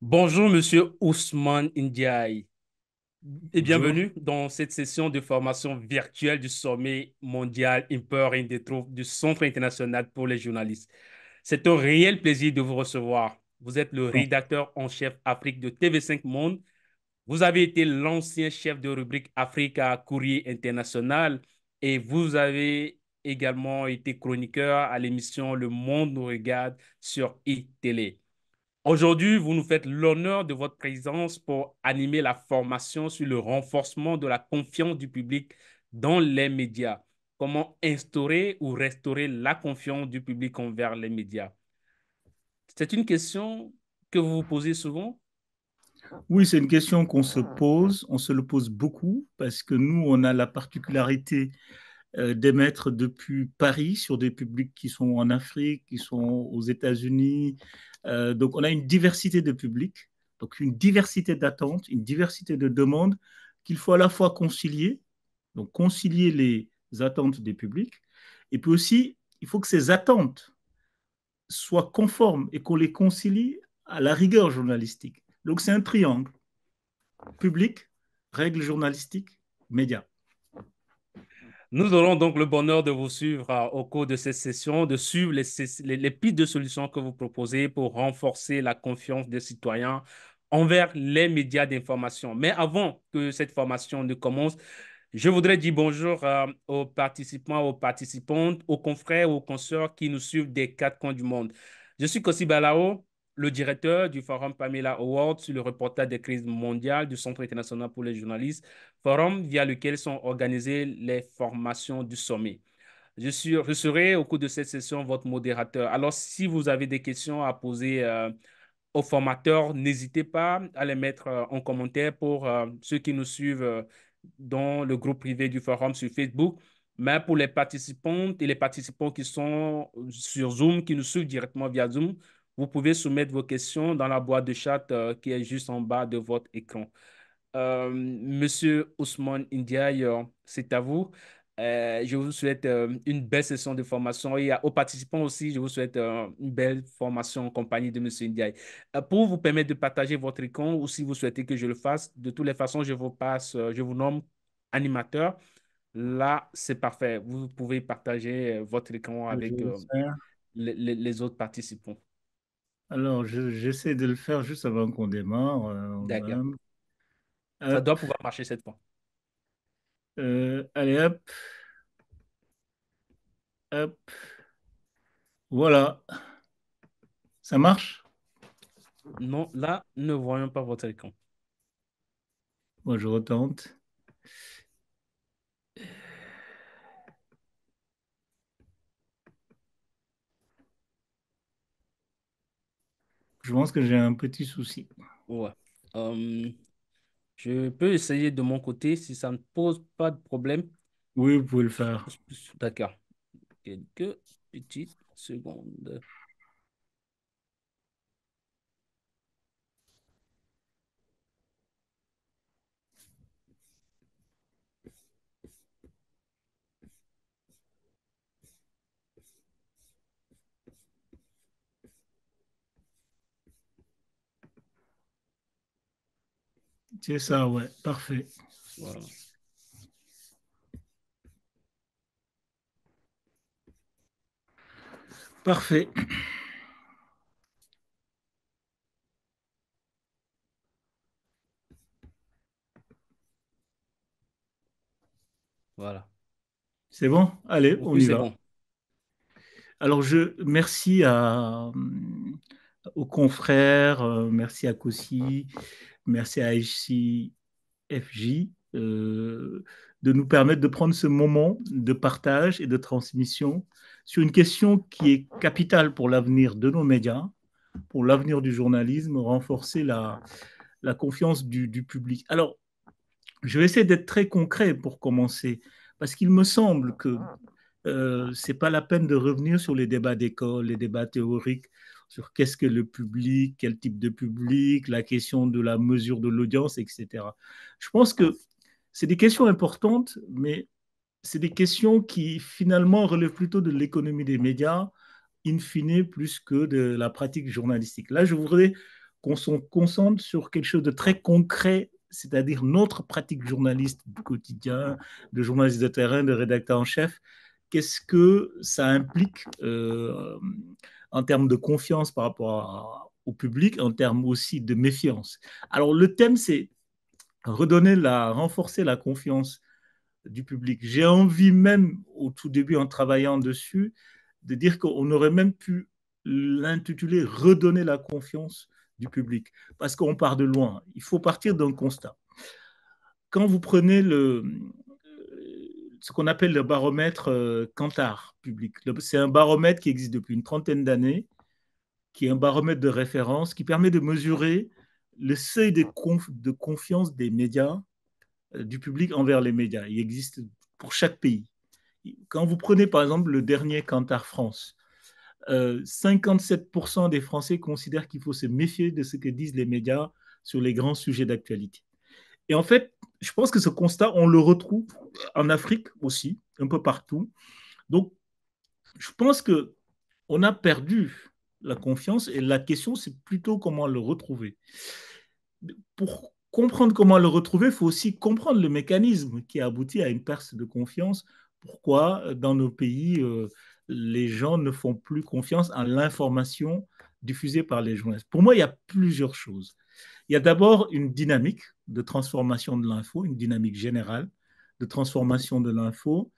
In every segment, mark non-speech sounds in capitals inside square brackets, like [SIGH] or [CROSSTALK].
Bonjour, Monsieur Ousmane Ndiaye et bienvenue dans cette session de formation virtuelle du sommet mondial Impeur in du Centre international pour les journalistes. C'est un réel plaisir de vous recevoir. Vous êtes le rédacteur en chef Afrique de TV5 Monde. Vous avez été l'ancien chef de rubrique Afrique à Courrier International et vous avez également été chroniqueur à l'émission Le Monde nous regarde sur e Aujourd'hui, vous nous faites l'honneur de votre présence pour animer la formation sur le renforcement de la confiance du public dans les médias. Comment instaurer ou restaurer la confiance du public envers les médias C'est une question que vous vous posez souvent Oui, c'est une question qu'on se pose. On se le pose beaucoup parce que nous, on a la particularité euh, d'émettre depuis Paris sur des publics qui sont en Afrique, qui sont aux États-Unis. Euh, donc on a une diversité de publics, donc une diversité d'attentes, une diversité de demandes qu'il faut à la fois concilier, donc concilier les attentes des publics, et puis aussi, il faut que ces attentes soient conformes et qu'on les concilie à la rigueur journalistique. Donc c'est un triangle. Public, règles journalistiques, médias. Nous aurons donc le bonheur de vous suivre euh, au cours de cette session, de suivre les, pistes de solutions que vous proposez pour renforcer la confiance des citoyens envers les médias d'information. Mais avant que cette formation ne commence, je voudrais dire bonjour euh, aux participants, aux participantes, aux confrères, aux consoeurs qui nous suivent des quatre coins du monde. Je suis Kossi Balao, le directeur du Forum Pamela Award sur le reportage des crises mondiales du Centre international pour les journalistes, forum via lequel sont organisées les formations du sommet. Je, suis, serai au cours de cette session votre modérateur. Alors, si vous avez des questions à poser euh, aux formateurs, n'hésitez pas à les mettre euh, en commentaire pour euh, ceux qui nous suivent dans le groupe privé du forum sur Facebook. Mais pour les participantes et les participants qui sont sur Zoom, qui nous suivent directement via Zoom, vous pouvez soumettre vos questions dans la boîte de chat euh, qui est juste en bas de votre écran. Euh, Monsieur Ousmane Indiaye, euh, c'est à vous. je vous souhaite une belle session de formation et aux participants aussi, je vous souhaite une belle formation en compagnie de Monsieur Ndiaye. pour vous permettre de partager votre écran ou si vous souhaitez que je le fasse, de toutes les façons, je vous passe, je vous nomme animateur. Là, c'est parfait. Vous pouvez partager votre écran avec les autres participants. Alors, j'essaie de le faire juste avant qu'on démarre. Euh, D'accord. Ça doit pouvoir marcher cette fois. Euh, allez, hop. Hop. Voilà. Ça marche Non, là, ne voyons pas votre écran. Moi, je retente. Je pense que j'ai un petit souci. Ouais. Euh, je peux essayer de mon côté si ça ne pose pas de problème. Oui, vous pouvez le faire. D'accord. Quelques petites secondes. C'est ça, ouais, parfait. Voilà. Parfait. Voilà. C'est bon Allez, on y va. Alors, je merci à, euh, aux confrères, euh, merci à Cossy, merci à HCFJ euh, de nous permettre de prendre ce moment de partage et de transmission sur une question qui est capitale pour l'avenir de nos médias, pour l'avenir du journalisme, renforcer la, confiance du, public. Alors, je vais essayer d'être très concret pour commencer, parce qu'il me semble que euh, ce n'est pas la peine de revenir sur les débats d'école, les débats théoriques sur qu'est-ce que le public, quel type de public, la question de la mesure de l'audience, etc. Je pense que c'est des questions importantes, mais c'est des questions qui finalement relèvent plutôt de l'économie des médias, in fine, plus que de la pratique journalistique. Là, je voudrais qu'on se concentre sur quelque chose de très concret, c'est-à-dire notre pratique journaliste du quotidien, de journaliste de terrain, de rédacteur en chef. Qu'est-ce que ça implique euh, en termes de confiance par rapport au public, en termes aussi de méfiance. Alors le thème, c'est redonner la, renforcer la confiance du public. J'ai envie même, au tout début, en travaillant dessus, de dire qu'on aurait même pu l'intituler Redonner la confiance du public, parce qu'on part de loin. Il faut partir d'un constat. Quand vous prenez le, ce qu'on appelle le baromètre euh, Cantar public. C'est un baromètre qui existe depuis une trentaine d'années, qui est un baromètre de référence qui permet de mesurer le seuil de, de confiance des médias, euh, du public envers les médias. Il existe pour chaque pays. Quand vous prenez par exemple le dernier Cantar France, 57% euh, des Français considèrent qu'il faut se méfier de ce que disent les médias sur les grands sujets d'actualité. Et en fait, je pense que ce constat, on le retrouve en Afrique aussi, un peu partout. Donc, je pense que on a perdu la confiance et la question, c'est plutôt comment le retrouver. Pour comprendre comment le retrouver, il faut aussi comprendre le mécanisme qui a abouti à une perte de confiance. Pourquoi dans nos pays, euh, les gens ne font plus confiance à l'information diffusée par les journalistes Pour moi, il y a plusieurs choses. Il y a d'abord une dynamique de transformation de l'info, une dynamique générale de transformation de l'info,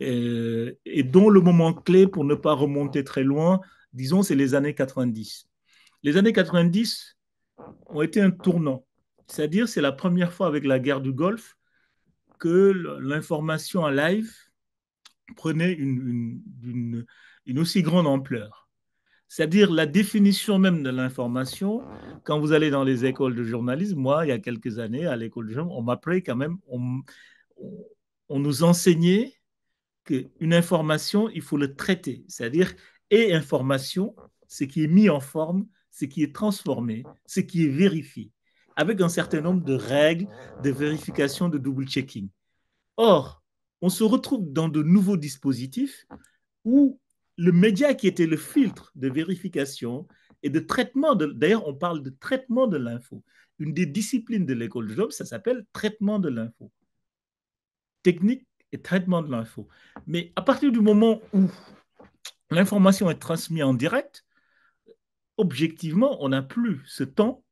euh, et, dont le moment clé, pour ne pas remonter très loin, disons, c'est les années 90. Les années 90 ont été un tournant, c'est-à-dire c'est la première fois avec la guerre du Golfe que l'information en live prenait une aussi grande ampleur c'est-à-dire la définition même de l'information. Quand vous allez dans les écoles de journalisme, moi, il y a quelques années, à l'école de journalisme, on m'appelait quand même, on, on nous enseignait qu'une information, il faut le traiter, c'est-à-dire et information, ce qui est mis en forme, ce qui est transformé, ce qui est vérifié, avec un certain nombre de règles de vérification, de double-checking. Or, on se retrouve dans de nouveaux dispositifs où le média qui était le filtre de vérification et de traitement, d'ailleurs on parle de traitement de l'info. Une des disciplines de l'école de Job, ça s'appelle traitement de l'info. Technique et traitement de l'info. Mais à partir du moment où l'information est transmise en direct, objectivement, on n'a plus ce temps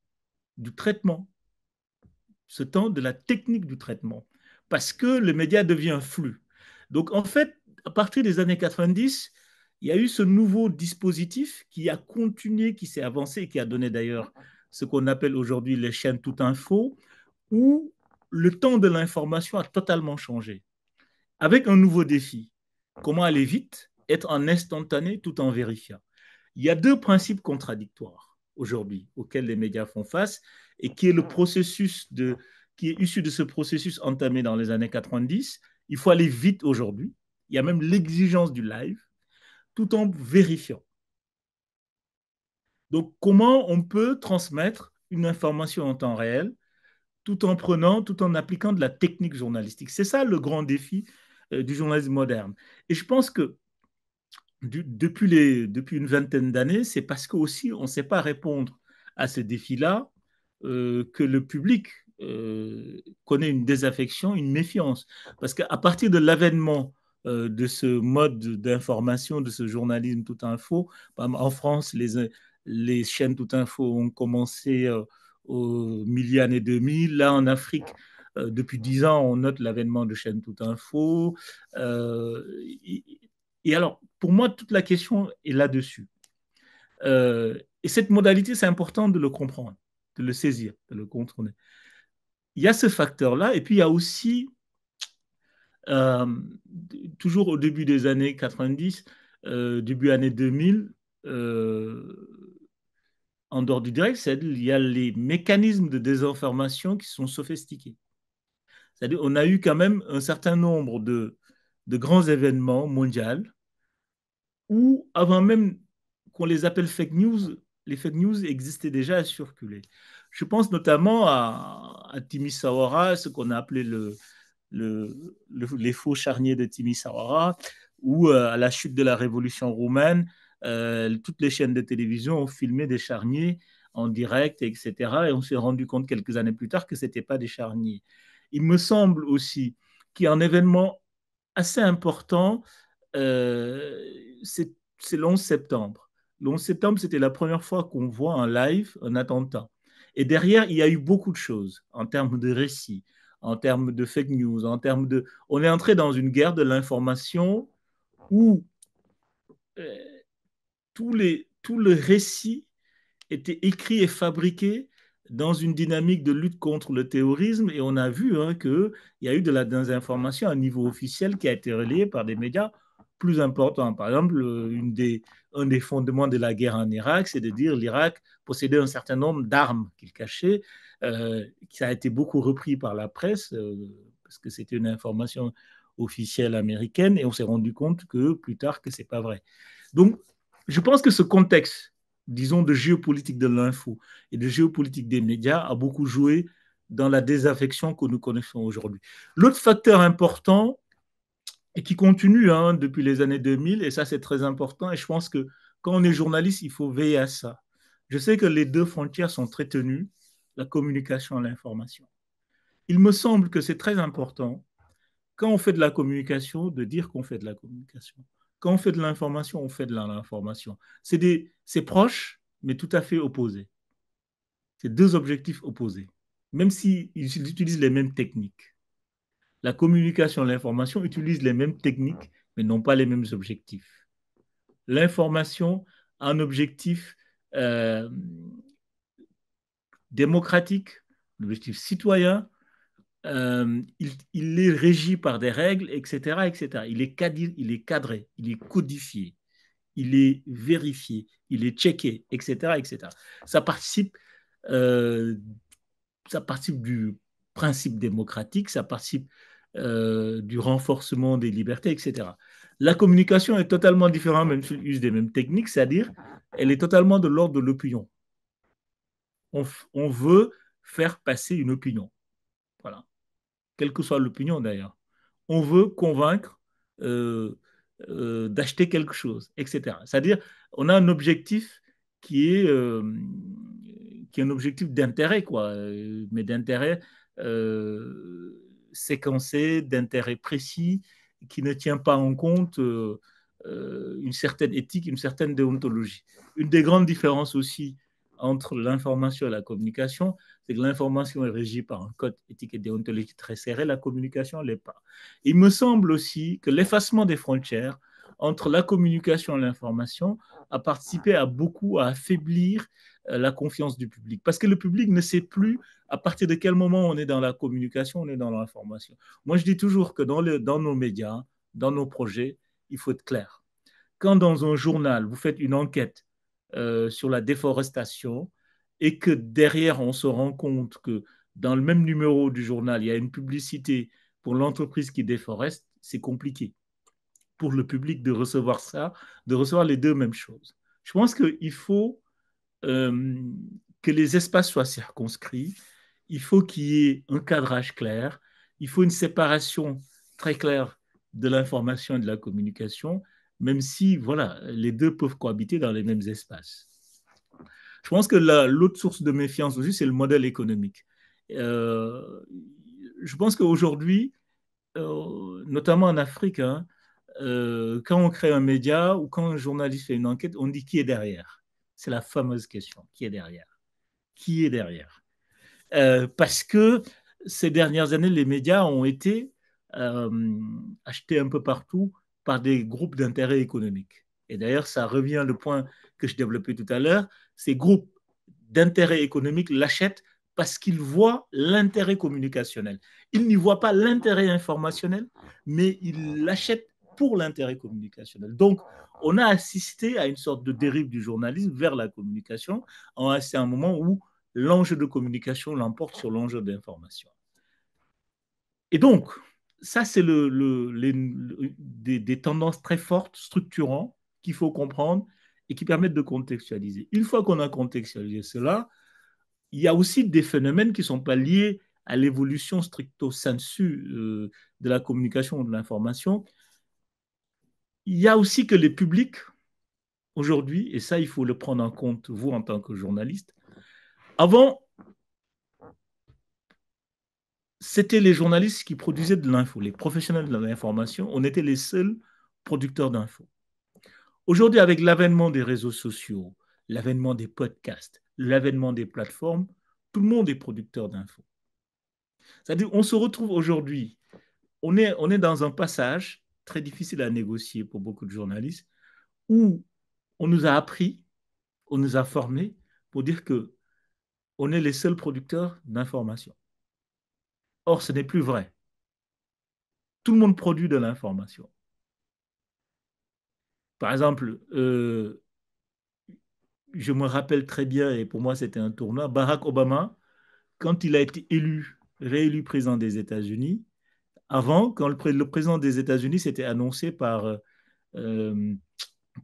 du traitement, ce temps de la technique du traitement, parce que le média devient un flux. Donc en fait, à partir des années 90, il y a eu ce nouveau dispositif qui a continué, qui s'est avancé, qui a donné d'ailleurs ce qu'on appelle aujourd'hui les chaînes tout info, où le temps de l'information a totalement changé, avec un nouveau défi. Comment aller vite, être en instantané tout en vérifiant. Il y a deux principes contradictoires aujourd'hui auxquels les médias font face et qui est le processus de, qui est issu de ce processus entamé dans les années 90. Il faut aller vite aujourd'hui. Il y a même l'exigence du live tout en vérifiant. Donc, comment on peut transmettre une information en temps réel tout en prenant, tout en appliquant de la technique journalistique C'est ça le grand défi euh, du journalisme moderne. Et je pense que depuis, les, depuis une vingtaine d'années, c'est parce qu'aussi on ne sait pas répondre à ce défi-là euh, que le public euh, connaît une désaffection, une méfiance. Parce qu'à partir de l'avènement euh, de ce mode d'information, de ce journalisme tout info. En France, les, les chaînes tout info ont commencé euh, au milieu années 2000. Là, en Afrique, euh, depuis dix ans, on note l'avènement de chaînes tout info. et, alors, pour moi, toute la question est là-dessus. et cette modalité, c'est important de le comprendre, de le saisir, de le contourner. Il y a ce facteur-là, et puis il y a aussi euh, toujours au début des années 90, euh, début années 2000, euh, en dehors du direct, il y a les mécanismes de désinformation qui sont sophistiqués. C'est-à-dire on a eu quand même un certain nombre de, grands événements mondiaux où, avant même qu'on les appelle fake news, les fake news existaient déjà à circuler Je pense notamment à, à Timmy Sawara, ce qu'on a appelé le, les faux charniers de Timisoara, ou euh, à la chute de la Révolution roumaine, euh, toutes les chaînes de télévision ont filmé des charniers en direct, etc. Et on s'est rendu compte quelques années plus tard que ce n'étaient pas des charniers. Il me semble aussi qu'il y a un événement assez important, euh, c'est l'11 septembre. L'11 septembre, c'était la première fois qu'on voit en live un attentat. Et derrière, il y a eu beaucoup de choses en termes de récits en termes de fake news, en termes de... On est entré dans une guerre de l'information où euh, tous les, tout le récit était écrit et fabriqué dans une dynamique de lutte contre le terrorisme et on a vu hein, qu'il y a eu de la désinformation à un niveau officiel qui a été relayée par des médias plus importants. Par exemple, euh, une des, un des fondements de la guerre en Irak, c'est de dire l'Irak possédait un certain nombre d'armes qu'il cachait euh, qui a été beaucoup repris par la presse, euh, parce que c'était une information officielle américaine, et on s'est rendu compte que plus tard que c'est pas vrai. Donc, je pense que ce contexte, disons, de géopolitique de l'info et de géopolitique des médias a beaucoup joué dans la désaffection que nous connaissons aujourd'hui. L'autre facteur important, et qui continue hein, depuis les années 2000, et ça c'est très important, et je pense que quand on est journaliste, il faut veiller à ça. Je sais que les deux frontières sont très tenues, la communication l'information. Il me semble que c'est très important, quand on fait de la communication, de dire qu'on fait de la communication. Quand on fait de l'information, on fait de l'information. C'est proches mais tout à fait opposé. C'est deux objectifs opposés, même s'ils utilisent les mêmes techniques. La communication l'information utilisent les mêmes techniques, mais n'ont pas les mêmes objectifs. L'information a un objectif euh, démocratique, citoyen. Euh, il, est régi par des règles, etc. etc. Il, est cadré, il est codifié, il est vérifié, il est checké, etc. etc. Ça, participe, euh, ça participe du principe démocratique, ça participe euh, du renforcement des libertés, etc. La communication est totalement différente, même elle use des mêmes techniques, c'est-à-dire elle est totalement de l'ordre de l'opinion on, veut faire passer une opinion. Voilà. Quelle que soit l'opinion d'ailleurs. On veut convaincre euh, euh, d'acheter quelque chose, etc. C'est-à-dire, on a un objectif qui est, euh, qui est un objectif d'intérêt, quoi. Mais d'intérêt séquencé, d'intérêt précis, qui ne tient pas en compte une certaine éthique, une certaine déontologie. Une des grandes différences aussi entre l'information et la communication, c'est que l'information est régie par un code éthique et déontologique très serré, la communication ne l'est pas. Il me semble aussi que l'effacement des frontières entre la communication et l'information a participé à beaucoup à affaiblir euh, la confiance du public. Parce que le public ne sait plus à partir de quel moment on est dans la communication, on est dans l'information. Moi, je dis toujours que dans, le, dans nos médias, dans nos projets, il faut être clair. Quand dans un journal, vous faites une enquête euh, sur la déforestation, et que derrière, on se rend compte que dans le même numéro du journal, il y a une publicité pour l'entreprise qui déforeste, c'est compliqué pour le public de recevoir ça, de recevoir les deux mêmes choses. Je pense qu'il faut euh, que les espaces soient circonscrits, il faut qu'il y ait un cadrage clair, il faut une séparation très claire de l'information et de la communication, même si voilà, les deux peuvent cohabiter dans les mêmes espaces. Je pense que l'autre source de méfiance aussi, c'est le modèle économique. Euh, je pense qu'aujourd'hui, euh, notamment en Afrique, hein, euh, quand on crée un média ou quand un journaliste fait une enquête, on dit qui est derrière. C'est la fameuse question, qui est derrière Qui est derrière Parce que ces dernières années, les médias ont été achetés un peu partout par des groupes d'intérêt économique. Et d'ailleurs, ça revient au le point que je développais tout à l'heure. Ces groupes d'intérêt économique l'achètent parce qu'ils voient l'intérêt communicationnel. Ils n'y voient pas l'intérêt informationnel, mais ils l'achètent pour l'intérêt communicationnel. Donc, on a assisté à une sorte de dérive du journalisme vers la communication. C'est un moment où l'enjeu de communication l'emporte sur l'enjeu d'information. Et donc, ça, c'est le, des, tendances très fortes, structurantes, qu'il faut comprendre et qui permettent de contextualiser. Une fois qu'on a contextualisé cela, il y a aussi des phénomènes qui ne sont pas liés à l'évolution stricto sensu euh, de la communication ou de l'information. Il y a aussi que les publics, aujourd'hui, et ça, il faut le prendre en compte, vous, en tant que journaliste, avant, c'était les journalistes qui produisaient de l'info, les professionnels de l'information. On était les seuls producteurs d'infos. Aujourd'hui, avec l'avènement des réseaux sociaux, l'avènement des podcasts, l'avènement des plateformes, tout le monde est producteur d'info. C'est-à-dire, on se retrouve aujourd'hui, on est, on est dans un passage très difficile à négocier pour beaucoup de journalistes, où on nous a appris, on nous a formés pour dire que on est les seuls producteurs d'informations. Or, ce n'est plus vrai. Tout le monde produit de l'information. Par exemple, euh, je me rappelle très bien, et pour moi c'était un tournoi, Barack Obama, quand il a été élu, réélu président des États-Unis, avant, quand le, président des États-Unis s'était annoncé par, euh,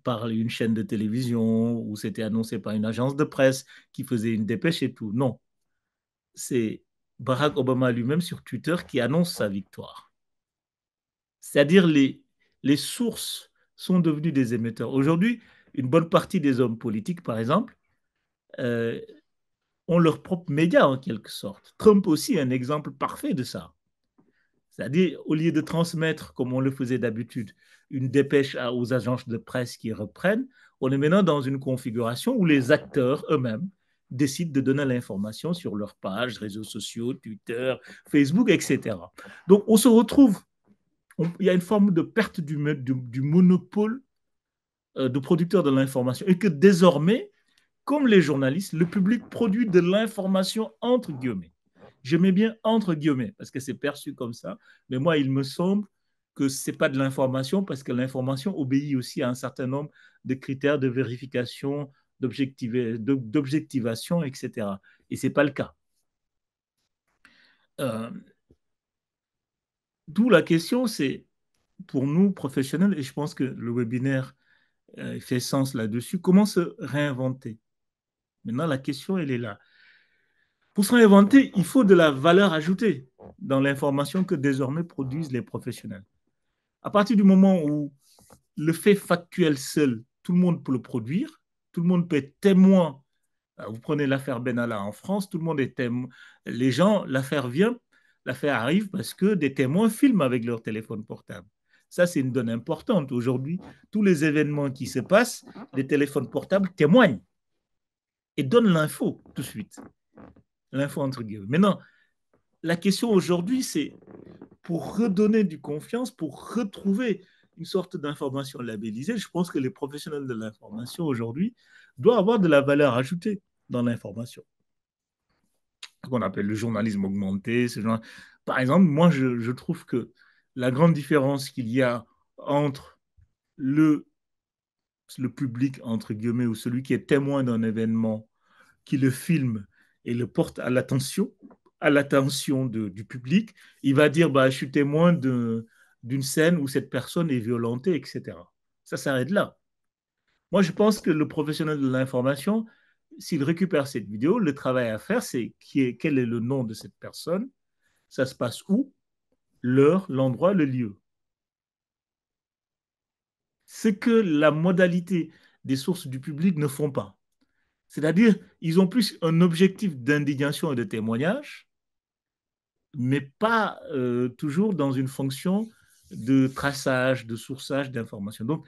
par une chaîne de télévision ou s'était annoncé par une agence de presse qui faisait une dépêche et tout. Non, c'est Barack Obama lui-même sur Twitter qui annonce sa victoire. C'est-à-dire les, les sources sont devenues des émetteurs. Aujourd'hui, une bonne partie des hommes politiques, par exemple, euh, ont leurs propres médias en quelque sorte. Trump aussi est un exemple parfait de ça. C'est-à-dire, au lieu de transmettre, comme on le faisait d'habitude, une dépêche aux agences de presse qui reprennent, on est maintenant dans une configuration où les acteurs eux-mêmes décident de donner l'information sur leurs pages, réseaux sociaux, Twitter, Facebook, etc. Donc on se retrouve, il y a une forme de perte du, du, du monopole euh, de producteurs de l'information et que désormais, comme les journalistes, le public produit de l'information entre guillemets. Je mets bien entre guillemets parce que c'est perçu comme ça, mais moi il me semble que ce n'est pas de l'information parce que l'information obéit aussi à un certain nombre de critères de vérification d'objectivation, etc. Et ce n'est pas le cas. Euh, d'où la question, c'est pour nous professionnels, et je pense que le webinaire euh, fait sens là-dessus, comment se réinventer Maintenant, la question, elle est là. Pour se réinventer, il faut de la valeur ajoutée dans l'information que désormais produisent les professionnels. À partir du moment où le fait factuel seul, tout le monde peut le produire, tout le monde peut être témoin. Euh, vous prenez l'affaire Benalla en France, tout le monde est témoin. Les gens, l'affaire vient, l'affaire arrive parce que des témoins filment avec leur téléphone portable. Ça, c'est une donne importante. Aujourd'hui, tous les événements qui se passent, les téléphones portables témoignent et donnent l'info tout de suite. L'info entre guillemets. Maintenant, la question aujourd'hui, c'est pour redonner du confiance, pour retrouver une sorte d'information labellisée. Je pense que les professionnels de l'information aujourd'hui doivent avoir de la valeur ajoutée dans l'information. Ce qu'on appelle le journalisme augmenté, ce Par exemple, moi, je, je trouve que la grande différence qu'il y a entre le, le public, entre guillemets, ou celui qui est témoin d'un événement, qui le filme et le porte à l'attention, à l'attention du public, il va dire bah, Je suis témoin de, d'une scène où cette personne est violentée, etc. Ça s'arrête là. Moi, je pense que le professionnel de l'information, s'il récupère cette vidéo, le travail à faire, c'est qui est, quel est le nom de cette personne, ça se passe où, l'heure, l'endroit, le lieu. Ce que la modalité des sources du public ne font pas. C'est-à-dire, ils ont plus un objectif d'indignation et de témoignage, mais pas euh, toujours dans une fonction de traçage, de sourçage d'informations. Donc,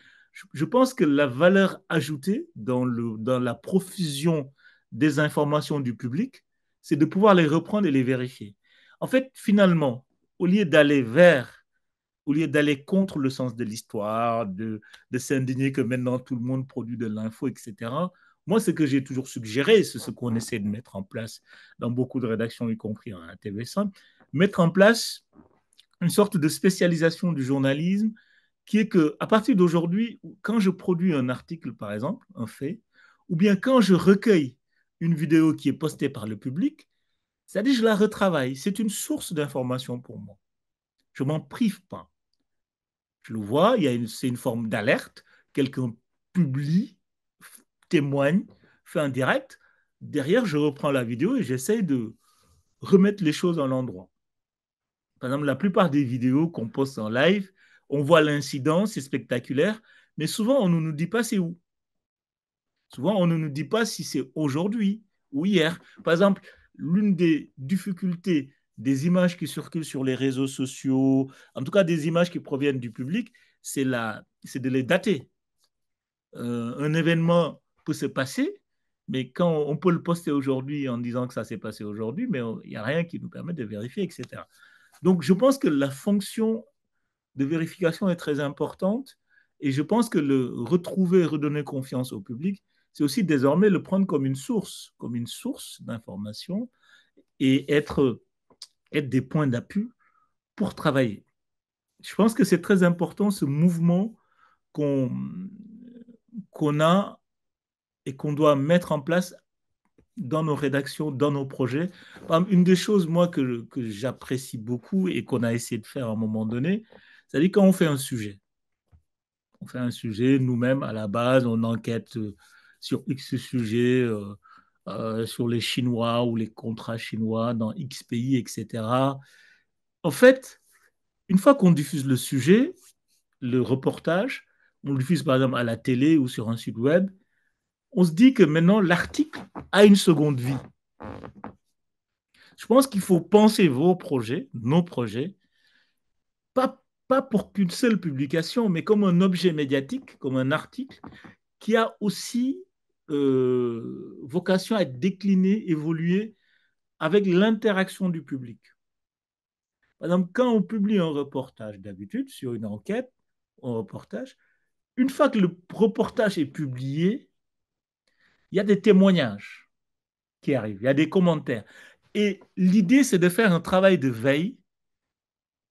je pense que la valeur ajoutée dans, le, dans la profusion des informations du public, c'est de pouvoir les reprendre et les vérifier. En fait, finalement, au lieu d'aller vers, au lieu d'aller contre le sens de l'histoire, de, de s'indigner que maintenant tout le monde produit de l'info, etc., moi, ce que j'ai toujours suggéré, c'est ce qu'on essaie de mettre en place dans beaucoup de rédactions, y compris en TV5, mettre en place une sorte de spécialisation du journalisme qui est que à partir d'aujourd'hui, quand je produis un article, par exemple, un fait, ou bien quand je recueille une vidéo qui est postée par le public, c'est-à-dire je la retravaille. C'est une source d'information pour moi. Je m'en prive pas. Je le vois, c'est une forme d'alerte. Quelqu'un publie, témoigne, fait un direct. Derrière, je reprends la vidéo et j'essaie de remettre les choses en l'endroit. Par exemple, la plupart des vidéos qu'on poste en live, on voit l'incident, c'est spectaculaire, mais souvent on ne nous dit pas c'est où. Souvent on ne nous dit pas si c'est aujourd'hui ou hier. Par exemple, l'une des difficultés des images qui circulent sur les réseaux sociaux, en tout cas des images qui proviennent du public, c'est de les dater. Euh, un événement peut se passer, mais quand on peut le poster aujourd'hui en disant que ça s'est passé aujourd'hui, mais il n'y a rien qui nous permet de vérifier, etc. Donc, je pense que la fonction de vérification est très importante et je pense que le retrouver, redonner confiance au public, c'est aussi désormais le prendre comme une source, comme une source d'information et être, être des points d'appui pour travailler. Je pense que c'est très important ce mouvement qu'on qu'on a et qu'on doit mettre en place dans nos rédactions, dans nos projets. Une des choses, moi, que, j'apprécie beaucoup et qu'on a essayé de faire à un moment donné, c'est-à-dire quand on fait un sujet, on fait un sujet nous-mêmes à la base, on enquête euh, sur X sujet, euh, euh, sur les Chinois ou les contrats chinois dans X pays, etc. En fait, une fois qu'on diffuse le sujet, le reportage, on le diffuse par exemple à la télé ou sur un site web, on se dit que maintenant l'article a une seconde vie. Je pense qu'il faut penser vos projets, nos projets, pas, pas pour qu'une seule publication, mais comme un objet médiatique, comme un article, qui a aussi euh, vocation à être décliné, évolué avec l'interaction du public. Par exemple, quand on publie un reportage d'habitude sur une enquête, un reportage, une fois que le reportage est publié, il y a des témoignages qui arrivent, il y a des commentaires. Et l'idée, c'est de faire un travail de veille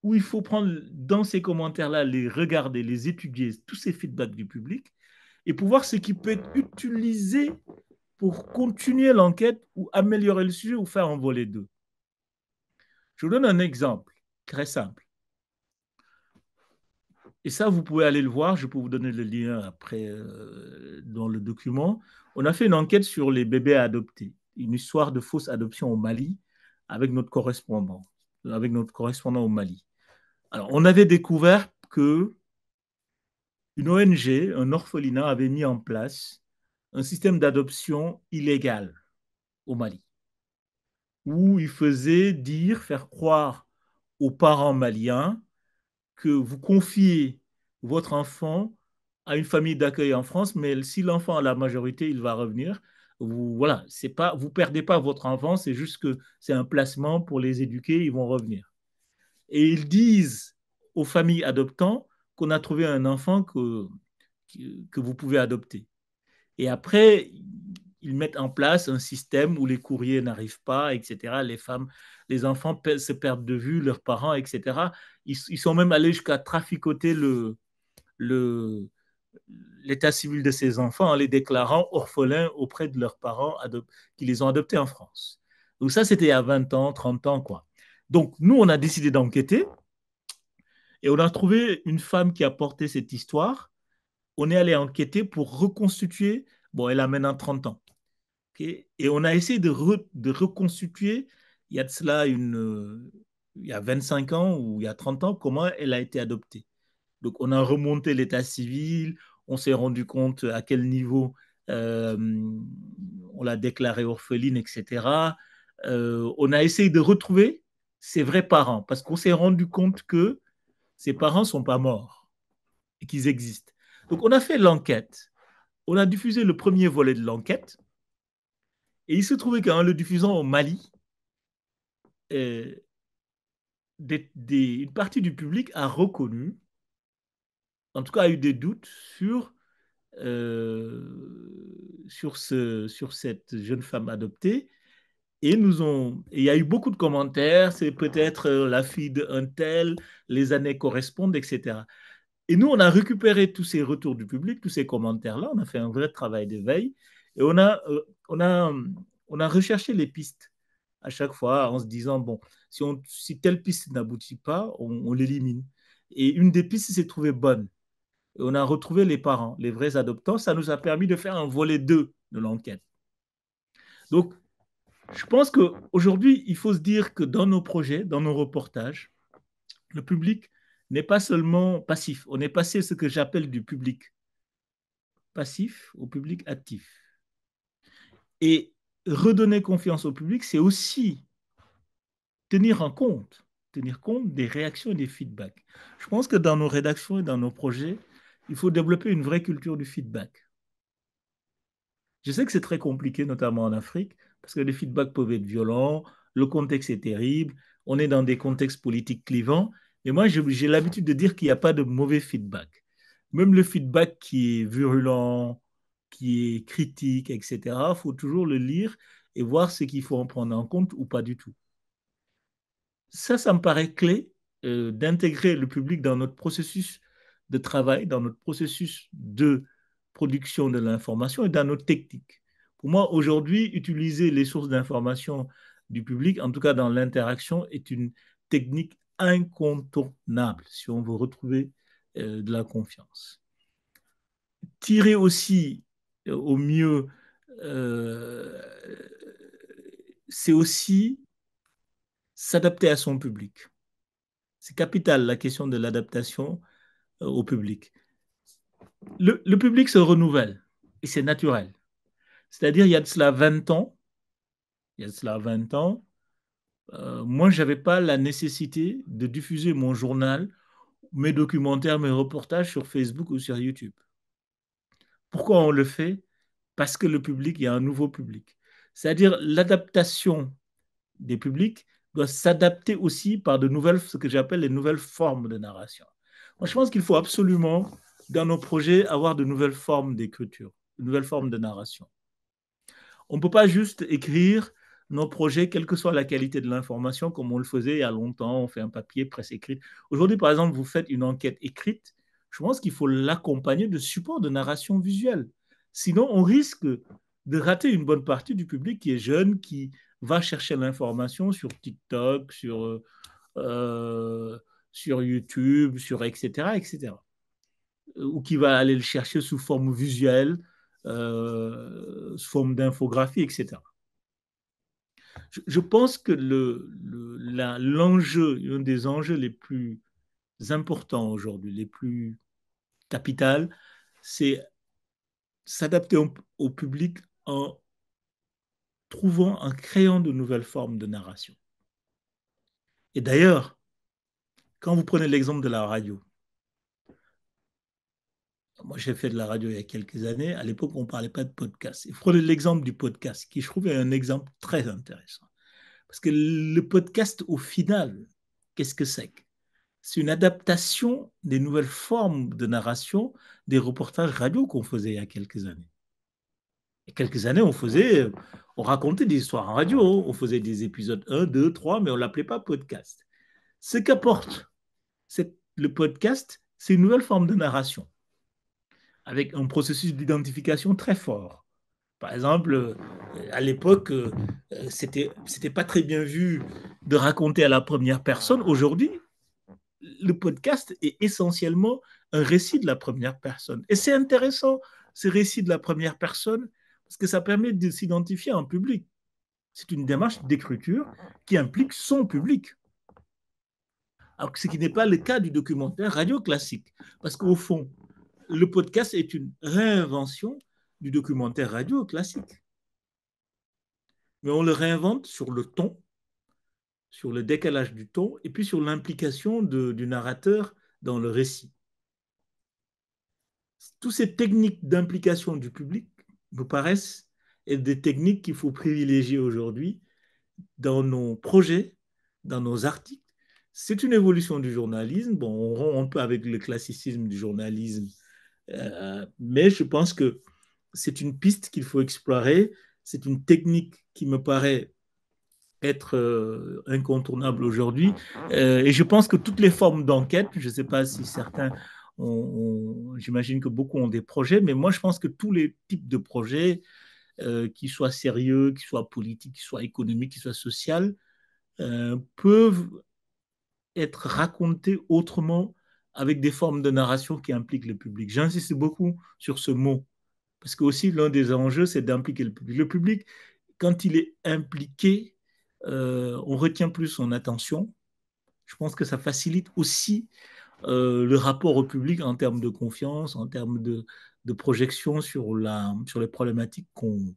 où il faut prendre dans ces commentaires-là, les regarder, les étudier, tous ces feedbacks du public, et pouvoir ce qui peut être utilisé pour continuer l'enquête ou améliorer le sujet ou faire un volet 2. Je vous donne un exemple très simple. Et ça, vous pouvez aller le voir, je peux vous donner le lien après euh, dans le document. On a fait une enquête sur les bébés adoptés, une histoire de fausse adoption au Mali avec notre correspondant, avec notre correspondant au Mali. Alors, on avait découvert que une ONG, un orphelinat, avait mis en place un système d'adoption illégal au Mali, où il faisait dire, faire croire aux parents maliens que vous confiez votre enfant à une famille d'accueil en France, mais si l'enfant a la majorité, il va revenir. Vous, voilà, c'est pas, vous perdez pas votre enfant, c'est juste que c'est un placement pour les éduquer, ils vont revenir. Et ils disent aux familles adoptantes qu'on a trouvé un enfant que, que vous pouvez adopter. Et après, ils mettent en place un système où les courriers n'arrivent pas, etc. Les femmes, les enfants se perdent de vue, leurs parents, etc. Ils, ils sont même allés jusqu'à traficoter le, le, l'état civil de ses enfants en les déclarant orphelins auprès de leurs parents qui les ont adoptés en France. Donc ça, c'était à 20 ans, 30 ans, quoi. Donc nous, on a décidé d'enquêter et on a trouvé une femme qui a porté cette histoire. On est allé enquêter pour reconstituer, bon, elle a maintenant 30 ans. et on a essayé de, reconstituer, il y a de cela une, euh, il y a 25 ans ou il y a 30 ans, comment elle a été adoptée. Donc, on a remonté l'état civil, on s'est rendu compte à quel niveau euh, on l'a déclaré orpheline, etc. Euh, on a essayé de retrouver ses vrais parents parce qu'on s'est rendu compte que ses parents ne sont pas morts et qu'ils existent. Donc, on a fait l'enquête. On a diffusé le premier volet de l'enquête. Et il se trouvait qu'en le diffusant au Mali, euh, une partie du public a reconnu en tout cas, a eu des doutes sur, euh, sur, ce, sur cette jeune femme adoptée. Et nous ont, il y a eu beaucoup de commentaires, c'est peut-être euh, la fille d'un tel, les années correspondent, etc. Et nous, on a récupéré tous ces retours du public, tous ces commentaires-là, on a fait un vrai travail d'éveil, et on a, euh, on, a, on a recherché les pistes à chaque fois en se disant, bon, si, on, si telle piste n'aboutit pas, on, on l'élimine. Et une des pistes s'est trouvée bonne on a retrouvé les parents, les vrais adoptants. Ça nous a permis de faire un volet 2 de l'enquête. Donc, je pense qu'aujourd'hui, il faut se dire que dans nos projets, dans nos reportages, le public n'est pas seulement passif. On est passé ce que j'appelle du public passif au public actif. Et redonner confiance au public, c'est aussi tenir en compte, tenir compte des réactions et des feedbacks. Je pense que dans nos rédactions et dans nos projets, il faut développer une vraie culture du feedback. Je sais que c'est très compliqué, notamment en Afrique, parce que les feedbacks peuvent être violents, le contexte est terrible, on est dans des contextes politiques clivants, Mais moi j'ai l'habitude de dire qu'il n'y a pas de mauvais feedback. Même le feedback qui est virulent, qui est critique, etc., il faut toujours le lire et voir ce qu'il faut en prendre en compte ou pas du tout. Ça, ça me paraît clé euh, d'intégrer le public dans notre processus de travail, dans notre processus de production de l'information et dans nos techniques. Pour moi, aujourd'hui, utiliser les sources d'information du public, en tout cas dans l'interaction, est une technique incontournable si on veut retrouver euh, de la confiance. Tirer aussi euh, au mieux, euh, c'est aussi s'adapter à son public. C'est capital la question de l'adaptation euh, au public. Le, public se renouvelle et c'est naturel. C'est-à-dire, il y a de cela 20 ans, il y a cela 20 ans, euh, moi, je n'avais pas la nécessité de diffuser mon journal, mes documentaires, mes reportages sur Facebook ou sur YouTube. Pourquoi on le fait Parce que le public, il y a un nouveau public. C'est-à-dire l'adaptation des publics doit s'adapter aussi par de nouvelles, ce que j'appelle les nouvelles formes de narration. Moi, je pense qu'il faut absolument, dans nos projets, avoir de nouvelles formes d'écriture, de nouvelles formes de narration. On ne peut pas juste écrire nos projets, quelle que soit la qualité de l'information, comme on le faisait il y a longtemps, on fait un papier, presse écrite. Aujourd'hui, par exemple, vous faites une enquête écrite, je pense qu'il faut l'accompagner de supports de narration visuelle. Sinon, on risque de rater une bonne partie du public qui est jeune, qui va chercher l'information sur TikTok, sur euh, sur YouTube, sur etc., etc. Euh, ou qui va aller le chercher sous forme visuelle, euh, sous forme d'infographie, etc. Je, pense que l'enjeu, le, l'enjeu, des enjeux les plus importants aujourd'hui, les plus capitales, c'est s'adapter au, au public en trouvant, en créant de nouvelles formes de narration. Et d'ailleurs, quand vous prenez l'exemple de la radio, moi j'ai fait de la radio il y a quelques années, à l'époque on ne parlait pas de podcast. Et prenez l'exemple du podcast, qui je trouve un exemple très intéressant. Parce que le podcast, au final, qu'est-ce que c'est C'est une adaptation des nouvelles formes de narration des reportages radio qu'on faisait il y a quelques années. Il y a quelques années, on faisait, on racontait des histoires en radio, on faisait des épisodes 1, 2, 3, mais on ne l'appelait pas podcast. Ce qu'apporte le podcast, c'est une nouvelle forme de narration, avec un processus d'identification très fort. Par exemple, euh, à l'époque, euh, c'était c'était pas très bien vu de raconter à la première personne. Aujourd'hui, le podcast est essentiellement un récit de la première personne. Et c'est intéressant, ce récit de la première personne, parce que ça permet de s'identifier en public. C'est une démarche d'écriture qui implique son public ce qui n'est pas le cas du documentaire radio classique. Parce qu'au fond, le podcast est une réinvention du documentaire radio classique. Mais on le réinvente sur le ton, sur le décalage du ton, et puis sur l'implication du narrateur dans le récit. Toutes ces techniques d'implication du public nous paraissent être des techniques qu'il faut privilégier aujourd'hui dans nos projets, dans nos articles c'est une évolution du journalisme. Bon, on rompt un peu avec le classicisme du journalisme, euh, mais je pense que c'est une piste qu'il faut explorer. C'est une technique qui me paraît être euh, incontournable aujourd'hui. Euh, et je pense que toutes les formes d'enquête, je ne sais pas si certains, j'imagine que beaucoup ont des projets, mais moi je pense que tous les types de projets, euh, qui soient sérieux, qui soient politiques, qui soient économiques, qui soient sociaux, peuvent être raconté autrement avec des formes de narration qui impliquent le public. J'insiste beaucoup sur ce mot, parce que aussi l'un des enjeux, c'est d'impliquer le public. Le public, quand il est impliqué, euh, on retient plus son attention. Je pense que ça facilite aussi euh, le rapport au public en termes de confiance, en termes de, projection sur, la, sur les problématiques qu'on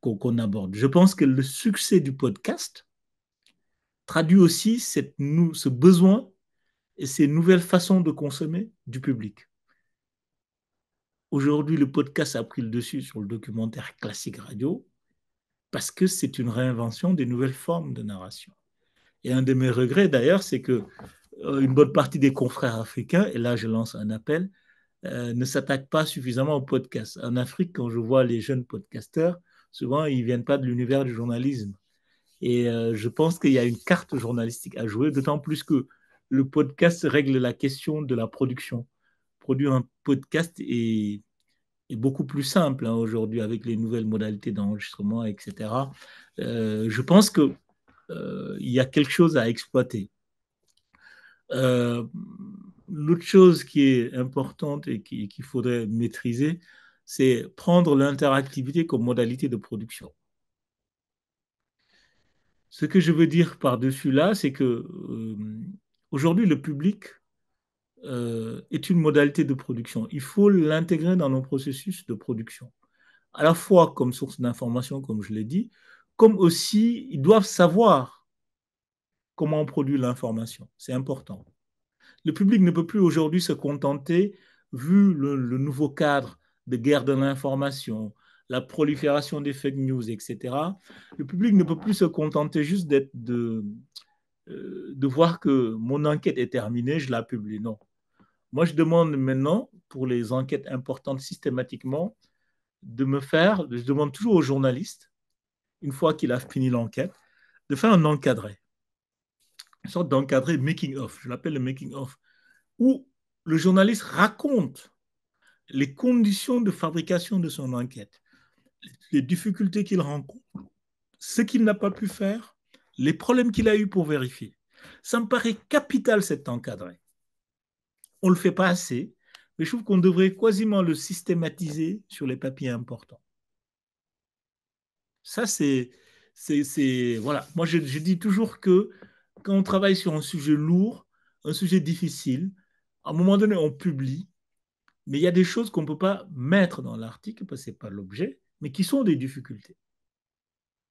qu'on aborde. Je pense que le succès du podcast, traduit aussi cette, nous, ce besoin et ces nouvelles façons de consommer du public. Aujourd'hui, le podcast a pris le dessus sur le documentaire classique radio parce que c'est une réinvention des nouvelles formes de narration. Et un de mes regrets d'ailleurs, c'est que euh, une bonne partie des confrères africains, et là je lance un appel, euh, ne s'attaquent pas suffisamment au podcast. En Afrique, quand je vois les jeunes podcasteurs, souvent ils ne viennent pas de l'univers du journalisme. Et euh, je pense qu'il y a une carte journalistique à jouer, d'autant plus que le podcast règle la question de la production. Produire un podcast est, beaucoup plus simple hein, aujourd'hui avec les nouvelles modalités d'enregistrement, etc. Euh, je pense qu'il euh, y a quelque chose à exploiter. L'autre chose qui est importante et qu'il faudrait maîtriser, c'est prendre l'interactivité comme modalité de production. Ce que je veux dire par-dessus là, c'est que euh, aujourd'hui, le public euh, est une modalité de production. Il faut l'intégrer dans nos processus de production, à la fois comme source d'information, comme je l'ai dit, comme aussi ils doivent savoir comment on produit l'information. C'est important. Le public ne peut plus aujourd'hui se contenter, vu le nouveau cadre de guerre de l'information, la prolifération des fake news, etc., le public ne peut plus se contenter juste d'être de, euh, de voir que mon enquête est terminée, je la publie. Non. Moi, je demande maintenant, pour les enquêtes importantes systématiquement, de me faire, je demande toujours au journaliste, une fois qu'il a fini l'enquête, de faire un encadré. Une sorte d'encadré making-of, je l'appelle le making-of, où le journaliste raconte les conditions de fabrication de son enquête les difficultés qu'il rencontre, ce qu'il n'a pas pu faire, les problèmes qu'il a eu pour vérifier. Ça me paraît capital cet encadré. On ne le fait pas assez, mais je trouve qu'on devrait quasiment le systématiser sur les papiers importants. Ça, c'est. c'est, voilà. Moi, je, je dis toujours que quand on travaille sur un sujet lourd, un sujet difficile, à un moment donné, on publie, mais il y a des choses qu'on ne peut pas mettre dans l'article parce que ce n'est pas l'objet mais qui sont des difficultés.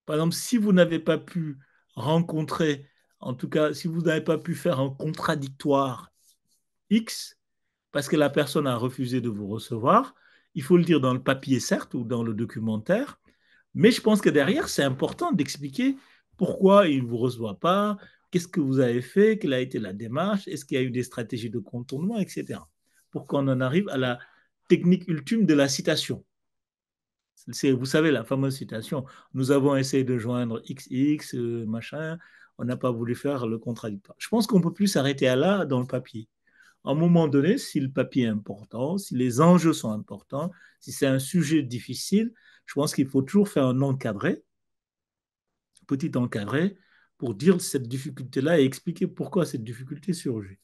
Par exemple, si vous n'avez pas pu rencontrer, en tout cas, si vous n'avez pas pu faire un contradictoire X, parce que la personne a refusé de vous recevoir, il faut le dire dans le papier, certes, ou dans le documentaire, mais je pense que derrière, c'est important d'expliquer pourquoi il ne vous reçoit pas, qu'est-ce que vous avez fait, quelle a été la démarche, est-ce qu'il y a eu des stratégies de contournement, etc. Pour qu'on en arrive à la technique ultime de la citation vous savez, la fameuse citation, nous avons essayé de joindre XX, euh, machin, on n'a pas voulu faire le contradictoire. Je pense qu'on ne peut plus s'arrêter à là dans le papier. À un moment donné, si le papier est important, si les enjeux sont importants, si c'est un sujet difficile, je pense qu'il faut toujours faire un encadré, un petit encadré, pour dire cette difficulté-là et expliquer pourquoi cette difficulté surgit.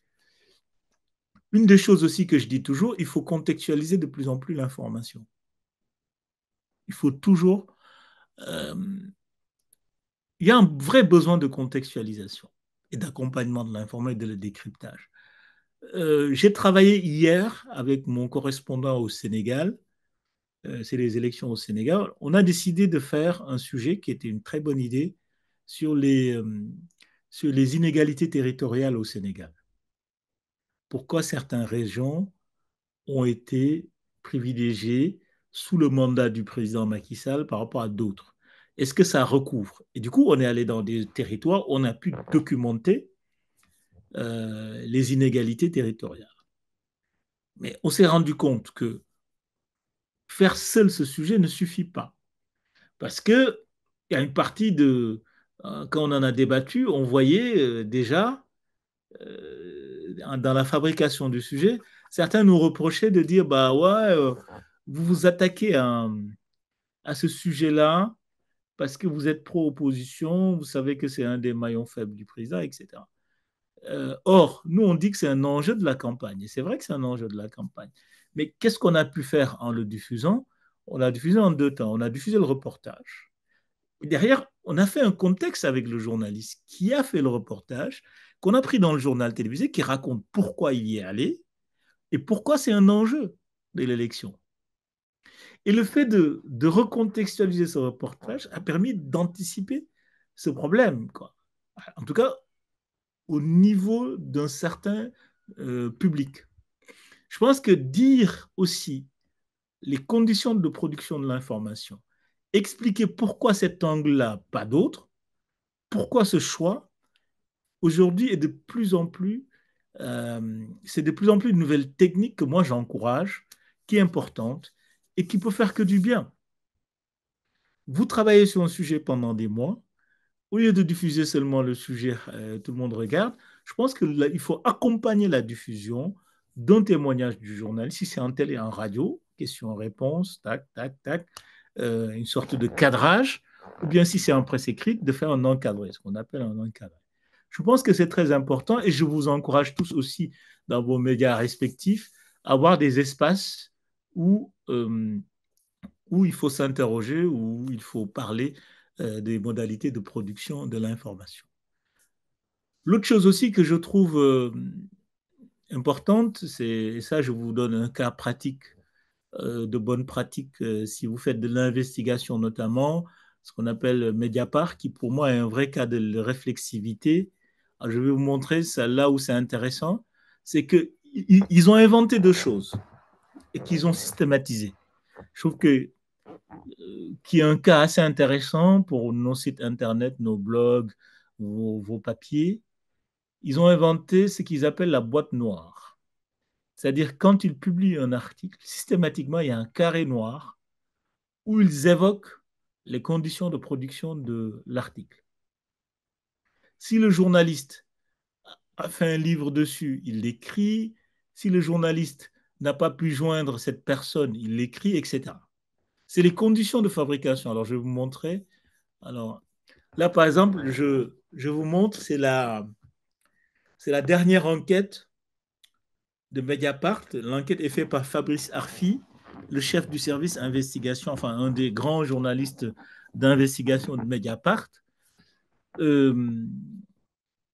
Une des choses aussi que je dis toujours, il faut contextualiser de plus en plus l'information il faut toujours... Euh, il y a un vrai besoin de contextualisation et d'accompagnement de l'information et de le décryptage. Euh, j'ai travaillé hier avec mon correspondant au Sénégal, euh, c'est les élections au Sénégal, on a décidé de faire un sujet qui était une très bonne idée sur les, sur les inégalités territoriales au Sénégal. Pourquoi certaines régions ont été privilégiées sous le mandat du président Macky Sall par rapport à d'autres Est-ce que ça recouvre Et du coup, on est allé dans des territoires où on a pu documenter euh, les inégalités territoriales. Mais on s'est rendu compte que faire seul ce sujet ne suffit pas. Parce qu'il y a une partie de... Euh, quand on en a débattu, on voyait euh, déjà, dans la fabrication du sujet, certains nous reprochaient de dire, bah ouais, vous vous attaquez à, ce sujet-là parce que vous êtes pro-opposition, vous savez que c'est un des maillons faibles du président, etc. Euh, or, nous, on dit que c'est un enjeu de la campagne, c'est vrai que c'est un enjeu de la campagne. Mais qu'est-ce qu'on a pu faire en le diffusant On l'a diffusé en deux temps. On a diffusé le reportage. derrière, on a fait un contexte avec le journaliste qui a fait le reportage, qu'on a pris dans le journal télévisé, qui raconte pourquoi il y est allé et pourquoi c'est un enjeu de l'élection. Et le fait de, recontextualiser ce reportage a permis d'anticiper ce problème. Quoi. En tout cas, au niveau d'un certain euh, public. Je pense que dire aussi les conditions de production de l'information, expliquer pourquoi cet angle-là, pas d'autre, pourquoi ce choix, aujourd'hui est de plus en plus, euh, c'est de plus en plus une nouvelle technique que moi j'encourage, qui est importante, et qui peut faire que du bien. Vous travaillez sur un sujet pendant des mois, au lieu de diffuser seulement le sujet, euh, tout le monde regarde, je pense qu'il faut accompagner la diffusion d'un témoignage du journal, si c'est en télé, en radio, question-réponse, tac, tac, tac, euh, une sorte de cadrage, ou bien si c'est en presse écrite, de faire un encadré, ce qu'on appelle un encadré. Je pense que c'est très important et je vous encourage tous aussi dans vos médias respectifs à avoir des espaces où, euh, où il faut s'interroger, où il faut parler euh, des modalités de production de l'information. L'autre chose aussi que je trouve euh, importante, c'est, et ça je vous donne un cas pratique de bonne pratique si vous faites de l'investigation notamment, ce qu'on appelle Mediapart, qui pour moi est un vrai cas de réflexivité. je vais vous montrer ça, là où c'est intéressant, c'est qu'ils ont inventé deux choses qu'ils ont systématisé. Je trouve que euh, qui est un cas assez intéressant pour nos sites internet, nos blogs, vos, vos papiers. Ils ont inventé ce qu'ils appellent la boîte noire. C'est-à-dire quand ils publient un article, systématiquement, il y a un carré noir où ils évoquent les conditions de production de l'article. Si le journaliste a fait un livre dessus, il l'écrit. Si le journaliste n'a pas pu joindre cette personne, il l'écrit, etc. C'est les conditions de fabrication. Alors, je vais vous montrer. Alors, là, par exemple, je, je vous montre, c'est la, c'est la dernière enquête de Mediapart. L'enquête est faite par Fabrice Arfi, le chef du service investigation, enfin, un des grands journalistes d'investigation de Mediapart. Euh,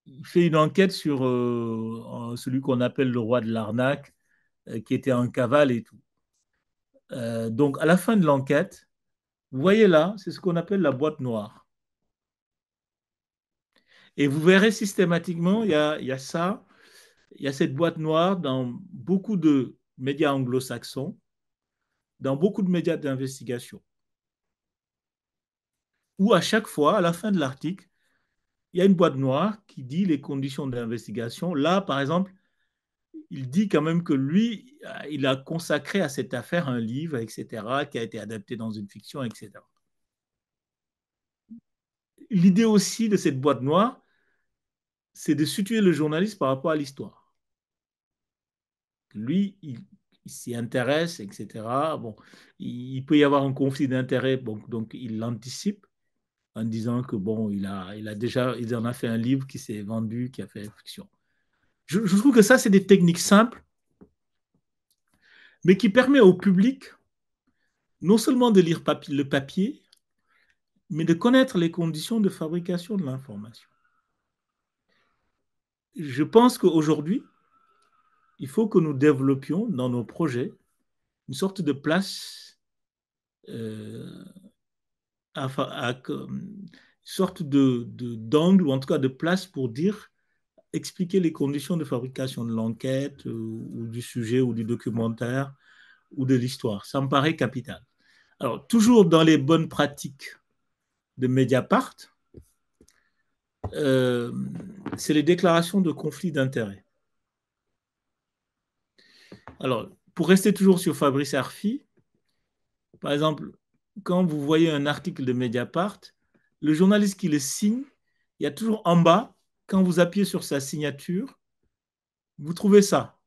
il fait une enquête sur euh, celui qu'on appelle le roi de l'arnaque, euh, qui était en cavale et tout. Euh, donc, à la fin de l'enquête, vous voyez là, c'est ce qu'on appelle la boîte noire. Et vous verrez systématiquement, il y a, ça, il y a cette boîte noire dans beaucoup de médias anglo-saxons, dans beaucoup de médias d'investigation, où à chaque fois, à la fin de l'article, il y a une boîte noire qui dit les conditions d'investigation. Là, par exemple, il dit quand même que lui, euh, il a consacré à cette affaire un livre, etc., qui a été adapté dans une fiction, etc. L'idée aussi de cette boîte noire, c'est de situer le journaliste par rapport à l'histoire. Lui, il, s'y intéresse, etc. Bon, il, peut y avoir un conflit d'intérêts, donc, il l'anticipe en disant que bon, il a déjà, il en a fait un livre qui s'est vendu, qui a fait fiction je, trouve que ça, c'est des techniques simples, mais qui permet au public non seulement de lire le papier, mais de connaître les conditions de fabrication de l'information. Je pense qu'aujourd'hui, il faut que nous développions dans nos projets une sorte de place euh, une sorte de d'angle ou en tout cas de place pour dire expliquer les conditions de fabrication de l'enquête euh, ou, du sujet ou du documentaire ou de l'histoire. Ça me paraît capital. Alors, toujours dans les bonnes pratiques de Mediapart, euh, c'est les déclarations de conflits d'intérêts. Alors, pour rester toujours sur Fabrice Arfi, par exemple, quand vous voyez un article de Mediapart, le journaliste qui le signe, il y a toujours en bas quand vous appuyez sur sa signature, vous trouvez ça.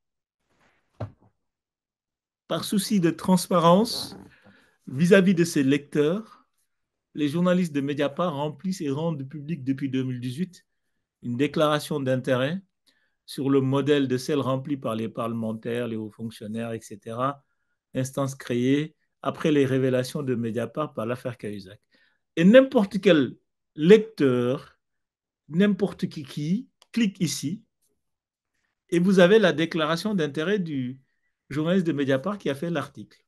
Par souci de transparence vis-à-vis de ses lecteurs, les journalistes de Mediapart remplissent et rendent public depuis 2018 une déclaration d'intérêt sur le modèle de celle remplie par les parlementaires, les hauts fonctionnaires, etc., instance créée après les révélations de Mediapart par l'affaire Cahuzac. Et n'importe quel lecteur n'importe qui qui clique ici et vous avez la déclaration d'intérêt du journaliste de Mediapart qui a fait l'article.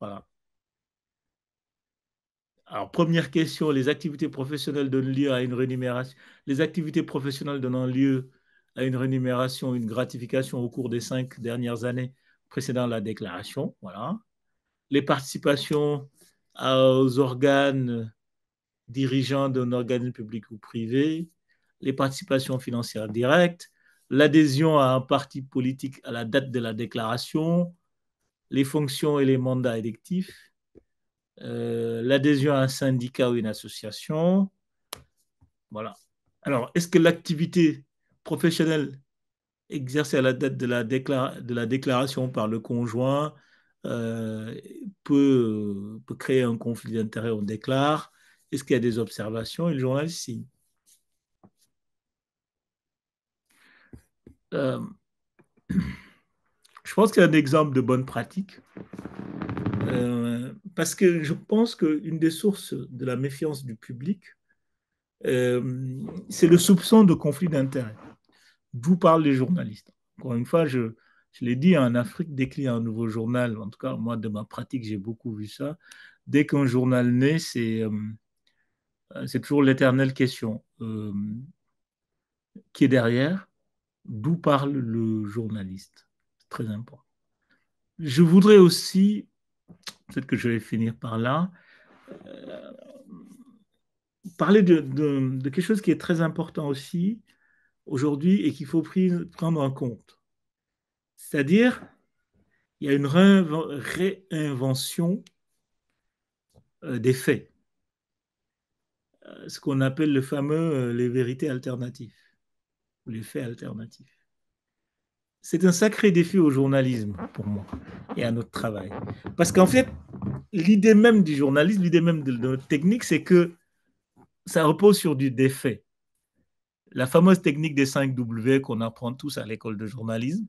Voilà. Alors, première question, les activités professionnelles donnent lieu à une rémunération. Les activités professionnelles donnant lieu à une rémunération, une gratification au cours des cinq dernières années précédant la déclaration. Voilà. Les participations aux organes dirigeant d'un organisme public ou privé, les participations financières directes, l'adhésion à un parti politique à la date de la déclaration, les fonctions et les mandats électifs, euh, l'adhésion à un syndicat ou une association. Voilà. Alors, est-ce que l'activité professionnelle exercée à la date de la, de la déclaration par le conjoint euh, peut, peut créer un conflit d'intérêts On déclare. Est-ce qu'il y a des observations Et le journal signe. je pense qu'il y a un exemple de bonne pratique. Euh, parce que je pense qu'une des sources de la méfiance du public, euh, c'est le soupçon de conflit d'intérêts, d'où parlent les journalistes. Encore une fois, je, je l'ai dit, en Afrique, dès qu'il y a un nouveau journal, en tout cas, moi, de ma pratique, j'ai beaucoup vu ça, dès qu'un journal naît, c'est euh, euh, c'est toujours l'éternelle question. Euh, qui est derrière D'où parle le journaliste C'est Très important. Je voudrais aussi, peut-être que je vais finir par là, euh, parler de, quelque chose qui est très important aussi aujourd'hui et qu'il faut prendre en compte. C'est-à-dire, il y a une réinvention des faits ce qu'on appelle le fameux euh, les vérités alternatives, ou les faits alternatifs. C'est un sacré défi au journalisme pour moi et à notre travail. Parce qu'en fait, l'idée même du journalisme, l'idée même de notre technique, c'est que ça repose sur du défait. La fameuse technique des 5 W qu'on apprend tous à l'école de journalisme,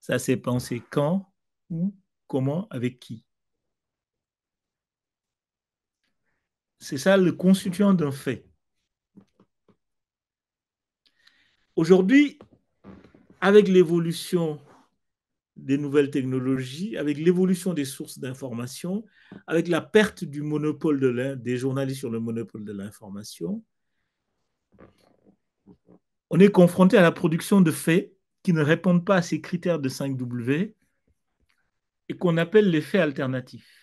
ça c'est penser quand, où, comment, avec qui. C'est ça le constituant d'un fait. Aujourd'hui, avec l'évolution des nouvelles technologies, avec l'évolution des sources d'information, avec la perte du monopole de des journalistes sur le monopole de l'information, on est confronté à la production de faits qui ne répondent pas à ces critères de 5W et qu'on appelle les faits alternatifs.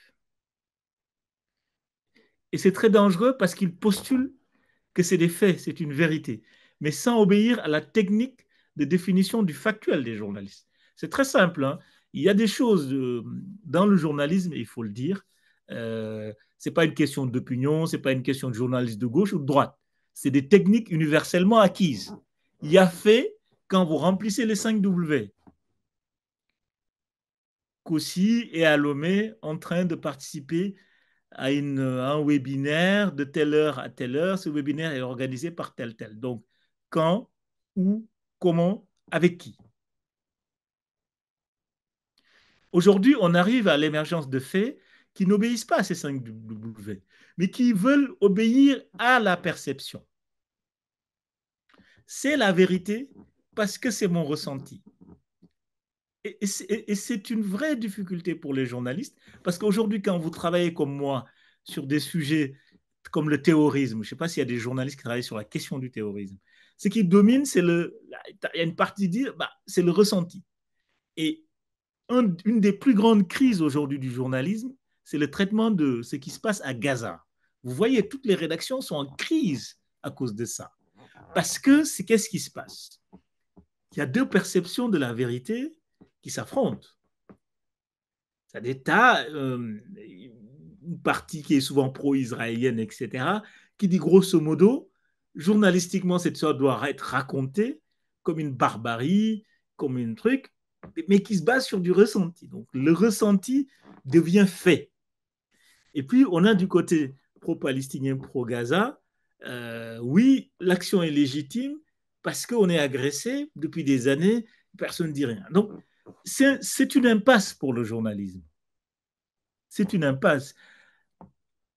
Et c'est très dangereux parce qu'il postule que c'est des faits, c'est une vérité, mais sans obéir à la technique de définition du factuel des journalistes. C'est très simple. Hein. il y a des choses euh, dans le journalisme, il faut le dire, euh, ce n'est pas une question d'opinion, ce n'est pas une question de journaliste de gauche ou de droite. C'est des techniques universellement acquises. Il y a fait quand vous remplissez les 5 W. Kossi est Alomé en train de participer à, un webinaire de telle heure à telle heure. Ce webinaire est organisé par tel tel. Donc, quand, où, comment, avec qui. Aujourd'hui, on arrive à l'émergence de faits qui n'obéissent pas à ces 5 W, mais qui veulent obéir à la perception. C'est la vérité parce que c'est mon ressenti et, c'est une vraie difficulté pour les journalistes, parce qu'aujourd'hui, quand vous travaillez comme moi sur des sujets comme le terrorisme, je ne sais pas s'il y a des journalistes qui travaillent sur la question du terrorisme, ce qui domine, c'est le, il y a une partie dit, bah, c'est le ressenti. Et une des plus grandes crises aujourd'hui du journalisme, c'est le traitement de ce qui se passe à Gaza. Vous voyez, toutes les rédactions sont en crise à cause de ça. Parce que c'est qu'est-ce qui se passe Il y a deux perceptions de la vérité qui s'affrontent. cest un tas euh, une partie qui est souvent pro-israélienne, etc., qui dit grosso modo, journalistiquement, cette histoire doit être racontée comme une barbarie, comme une truc, mais qui se base sur du ressenti. Donc, le ressenti devient fait. Et puis, on a du côté pro-palestinien, pro-Gaza, euh, oui, l'action est légitime parce qu'on est agressé depuis des années, personne ne dit rien. Donc, c'est une impasse pour le journalisme. C'est une impasse.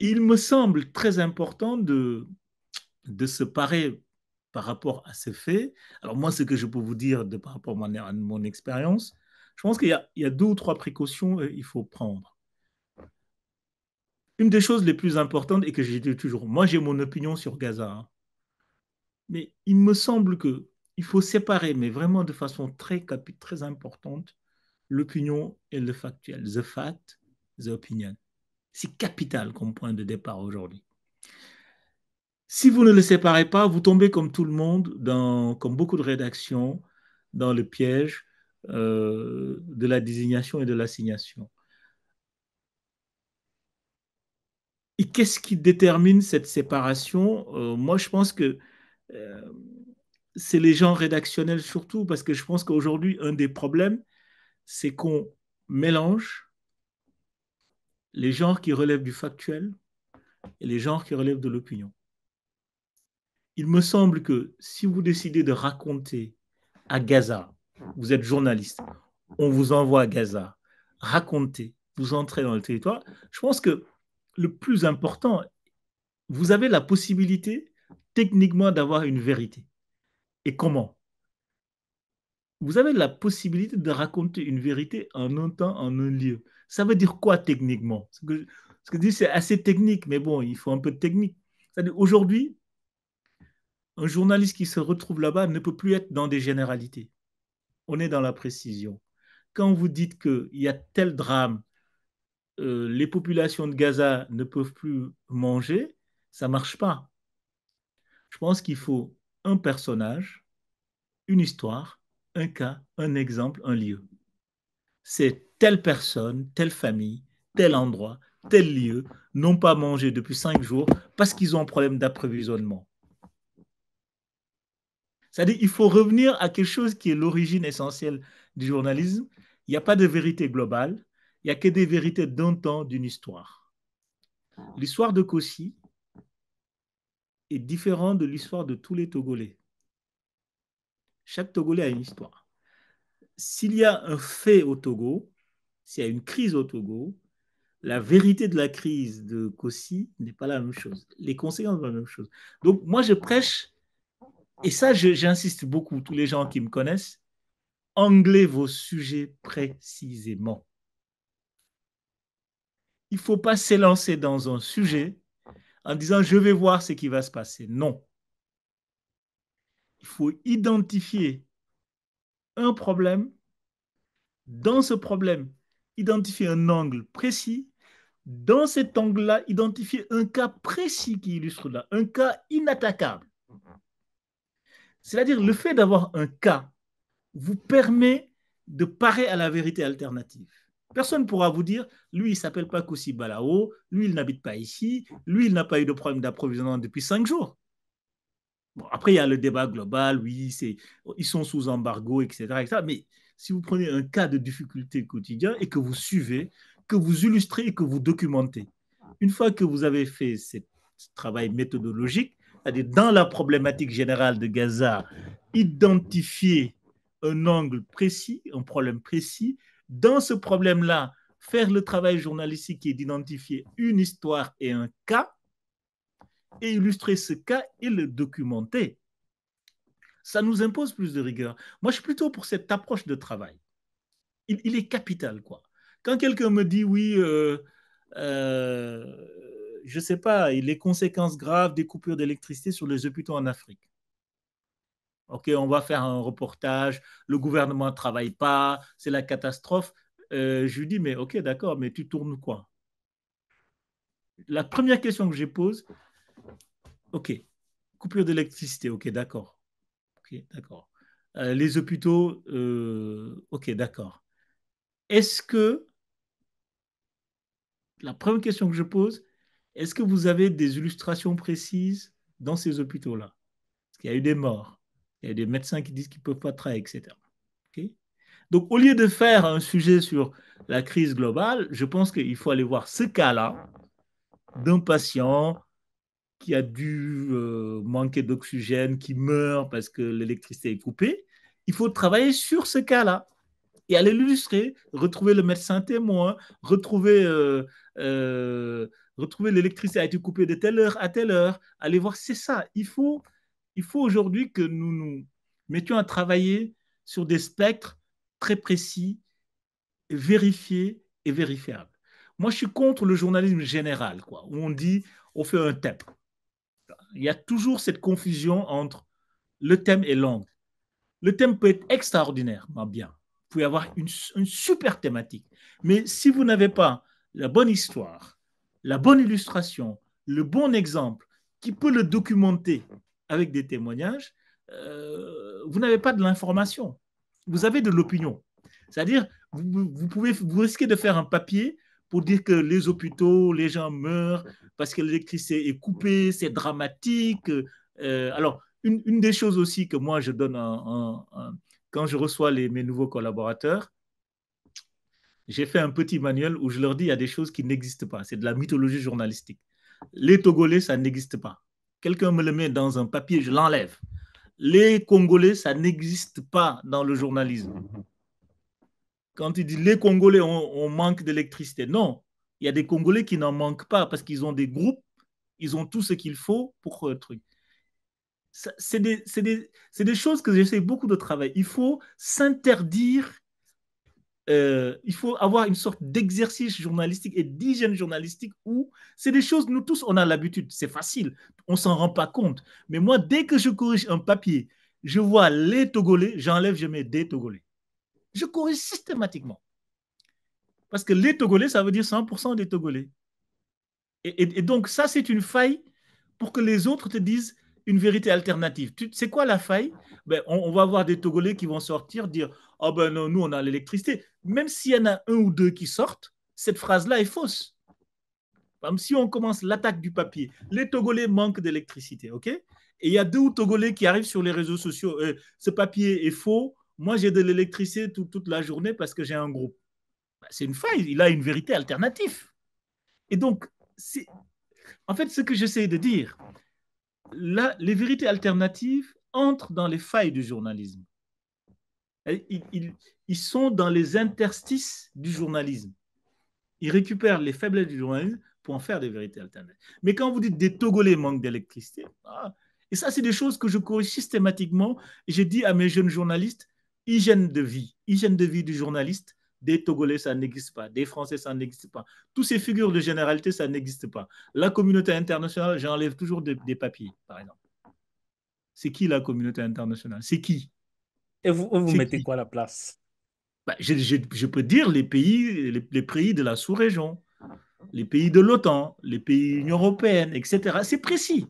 Il me semble très important de, de se parer par rapport à ces faits. Alors moi, ce que je peux vous dire de par rapport à mon, expérience, je pense qu'il y, a deux ou trois précautions qu'il euh, faut prendre. Une des choses les plus importantes, et que j'ai toujours, moi j'ai mon opinion sur Gaza, hein, mais il me semble que il faut séparer, mais vraiment de façon très, très importante, l'opinion et le factuel. The fact, the opinion. C'est capital comme point de départ aujourd'hui. Si vous ne le séparez pas, vous tombez comme tout le monde, dans, comme beaucoup de rédactions, dans le piège euh, de la désignation et de l'assignation. Et qu'est-ce qui détermine cette séparation euh, Moi, je pense que euh, c'est les gens rédactionnels surtout, parce que je pense qu'aujourd'hui, un des problèmes, c'est qu'on mélange les genres qui relèvent du factuel et les genres qui relèvent de l'opinion. Il me semble que si vous décidez de raconter à Gaza, vous êtes journaliste, on vous envoie à Gaza, racontez, vous entrez dans le territoire, je pense que le plus important, vous avez la possibilité techniquement d'avoir une vérité et comment. Vous avez la possibilité de raconter une vérité en un temps, en un lieu. Ça veut dire quoi techniquement Ce que, je dis, c'est assez technique, mais bon, il faut un peu de technique. aujourd'hui, un journaliste qui se retrouve là-bas ne peut plus être dans des généralités. On est dans la précision. Quand vous dites qu'il y a tel drame, euh, les populations de Gaza ne peuvent plus manger, ça ne marche pas. Je pense qu'il faut un personnage, une histoire, un cas, un exemple, un lieu. C'est telle personne, telle famille, tel endroit, tel lieu n'ont pas mangé depuis cinq jours parce qu'ils ont un problème d'approvisionnement. C'est-à-dire qu'il faut revenir à quelque chose qui est l'origine essentielle du journalisme. Il n'y a pas de vérité globale, il n'y a que des vérités d'un temps, d'une histoire. L'histoire de Cossy, est différent de l'histoire de tous les Togolais. Chaque Togolais a une histoire. S'il y a un fait au Togo, s'il y a une crise au Togo, la vérité de la crise de Kossi n'est pas la même chose. Les conséquences sont la même chose. Donc, moi, je prêche, et ça, j'insiste beaucoup, tous les gens qui me connaissent, anglais vos sujets précisément. Il ne faut pas s'élancer dans un sujet en disant je vais voir ce qui va se passer. Non. Il faut identifier un problème. Dans ce problème, identifier un angle précis. Dans cet angle-là, identifier un cas précis qui illustre là, un cas inattaquable. C'est-à-dire le fait d'avoir un cas vous permet de parer à la vérité alternative. Personne ne pourra vous dire, lui, il s'appelle pas Koussi Balao, lui, il n'habite pas ici, lui, il n'a pas eu de problème d'approvisionnement depuis cinq jours. Bon, après, il y a le débat global, oui, c'est, ils sont sous embargo, etc., etc. Mais si vous prenez un cas de difficulté quotidien et que vous suivez, que vous illustrez et que vous documentez, une fois que vous avez fait ce travail méthodologique, c'est-à-dire dans la problématique générale de Gaza, identifier un angle précis, un problème précis, dans ce problème-là, faire le travail journalistique qui est d'identifier une histoire et un cas, et illustrer ce cas et le documenter. Ça nous impose plus de rigueur. Moi, je suis plutôt pour cette approche de travail. Il, est capital, quoi. Quand quelqu'un me dit, oui, euh, euh, je ne sais pas, les conséquences graves des coupures d'électricité sur les hôpitaux en Afrique. Ok, on va faire un reportage, le gouvernement ne travaille pas, c'est la catastrophe. Euh, je lui dis, mais ok, d'accord, mais tu tournes quoi La première question que je pose, ok, coupure d'électricité, ok, d'accord. Ok, d'accord. Euh, les hôpitaux, euh, ok, d'accord. Est-ce que, la première question que je pose, est-ce que vous avez des illustrations précises dans ces hôpitaux-là Parce qu'il y a eu des morts il y a des médecins qui disent qu'ils ne peuvent pas travailler, etc. Donc, au lieu de faire un sujet sur la crise globale, je pense qu'il faut aller voir ce cas-là d'un patient qui a dû euh, manquer d'oxygène, qui meurt parce que l'électricité est coupée. Il faut travailler sur ce cas-là et aller l'illustrer, retrouver le médecin témoin, retrouver, euh, euh, retrouver l'électricité a été coupée de telle heure à telle heure, aller voir, c'est ça. Il faut il faut aujourd'hui que nous nous mettions à travailler sur des spectres très précis, vérifiés et vérifiables. Moi, je suis contre le journalisme général, quoi, où on dit on fait un thème. Il y a toujours cette confusion entre le thème et l'angle. Le thème peut être extraordinairement bien. Vous pouvez avoir une super thématique. Mais si vous n'avez pas la bonne histoire, la bonne illustration, le bon exemple qui peut le documenter, avec des témoignages, euh, vous n'avez pas de l'information, vous avez de l'opinion. C'est-à-dire, vous, pouvez, vous risquez de faire un papier pour dire que les hôpitaux, les gens meurent parce que l'électricité est coupée, c'est dramatique. Euh, alors, une, des choses aussi que moi, je donne quand je reçois mes nouveaux collaborateurs, j'ai fait un petit manuel où je leur dis il y a des choses qui n'existent pas. C'est de la mythologie journalistique. Les Togolais, ça n'existe pas. Quelqu'un me le met dans un papier, je l'enlève. Les Congolais, ça n'existe pas dans le journalisme. Quand il dit les Congolais, on, manque d'électricité. Non, il y a des Congolais qui n'en manquent pas parce qu'ils ont des groupes, ils ont tout ce qu'il faut pour le truc. C'est des, des, des, choses que j'essaie beaucoup de travailler. Il faut s'interdire euh, il faut avoir une sorte d'exercice journalistique et d'hygiène journalistique où c'est des choses, nous tous, on a l'habitude, c'est facile, on s'en rend pas compte. Mais moi, dès que je corrige un papier, je vois les Togolais, j'enlève, je mets des Togolais. Je corrige systématiquement. Parce que les Togolais, ça veut dire 100% des Togolais. et donc, ça, c'est une faille pour que les autres te disent, une vérité alternative. C'est quoi la faille ben, on, va avoir des Togolais qui vont sortir, dire Ah ben non, nous on a l'électricité. Même s'il y en a un ou deux qui sortent, cette phrase-là est fausse. Comme si on commence l'attaque du papier, les Togolais manquent d'électricité, ok Et il y a deux ou Togolais qui arrivent sur les réseaux sociaux euh, Ce papier est faux, moi j'ai de l'électricité toute la journée parce que j'ai un groupe. Ben, c'est une faille, il a une vérité alternative. Et donc, en fait, ce que j'essaie de dire, les vérités alternatives entrent dans les failles du journalisme. Ils, sont dans les interstices du journalisme. Ils récupèrent les faiblesses du journalisme pour en faire des vérités alternatives. Mais quand vous dites des Togolais manquent d'électricité, ah, et ça, c'est des choses que je corrige systématiquement. J'ai dit à mes jeunes journalistes, hygiène de vie, hygiène de vie du journaliste, des Togolais, ça n'existe pas. Des Français, ça n'existe pas. Toutes ces figures de généralité, ça n'existe pas. La communauté internationale, j'enlève toujours des, papiers, par exemple. C'est qui la communauté internationale C'est qui Et vous, vous mettez quoi à la place bah, je, peux dire les pays, les, pays de la sous-région, les pays de l'OTAN, les pays de l'Union européenne, etc. C'est précis.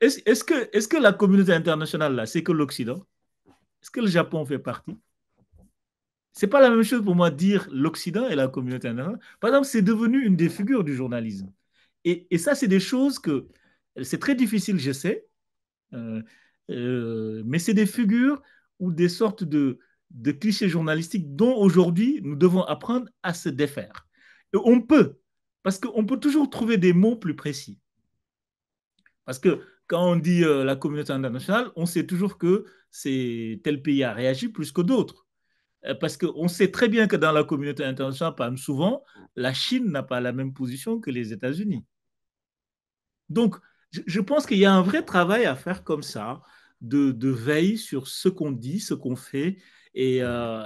Est-ce que, est -ce que la communauté internationale, là, c'est que l'Occident Est-ce que le Japon fait partie c'est pas la même chose pour moi dire l'Occident et la communauté internationale. Par exemple, c'est devenu une des figures du journalisme. Et, ça, c'est des choses que c'est très difficile, je sais, euh, euh, mais c'est des figures ou des sortes de, clichés journalistiques dont aujourd'hui nous devons apprendre à se défaire. Et on peut, parce qu'on peut toujours trouver des mots plus précis. Parce que quand on dit euh, la communauté internationale, on sait toujours que c'est tel pays a réagi plus que d'autres. Euh, parce qu'on sait très bien que dans la communauté internationale, souvent, la Chine n'a pas la même position que les États-Unis. Donc, je pense qu'il y a un vrai travail à faire comme ça, de, veille sur ce qu'on dit, ce qu'on fait. Et, euh,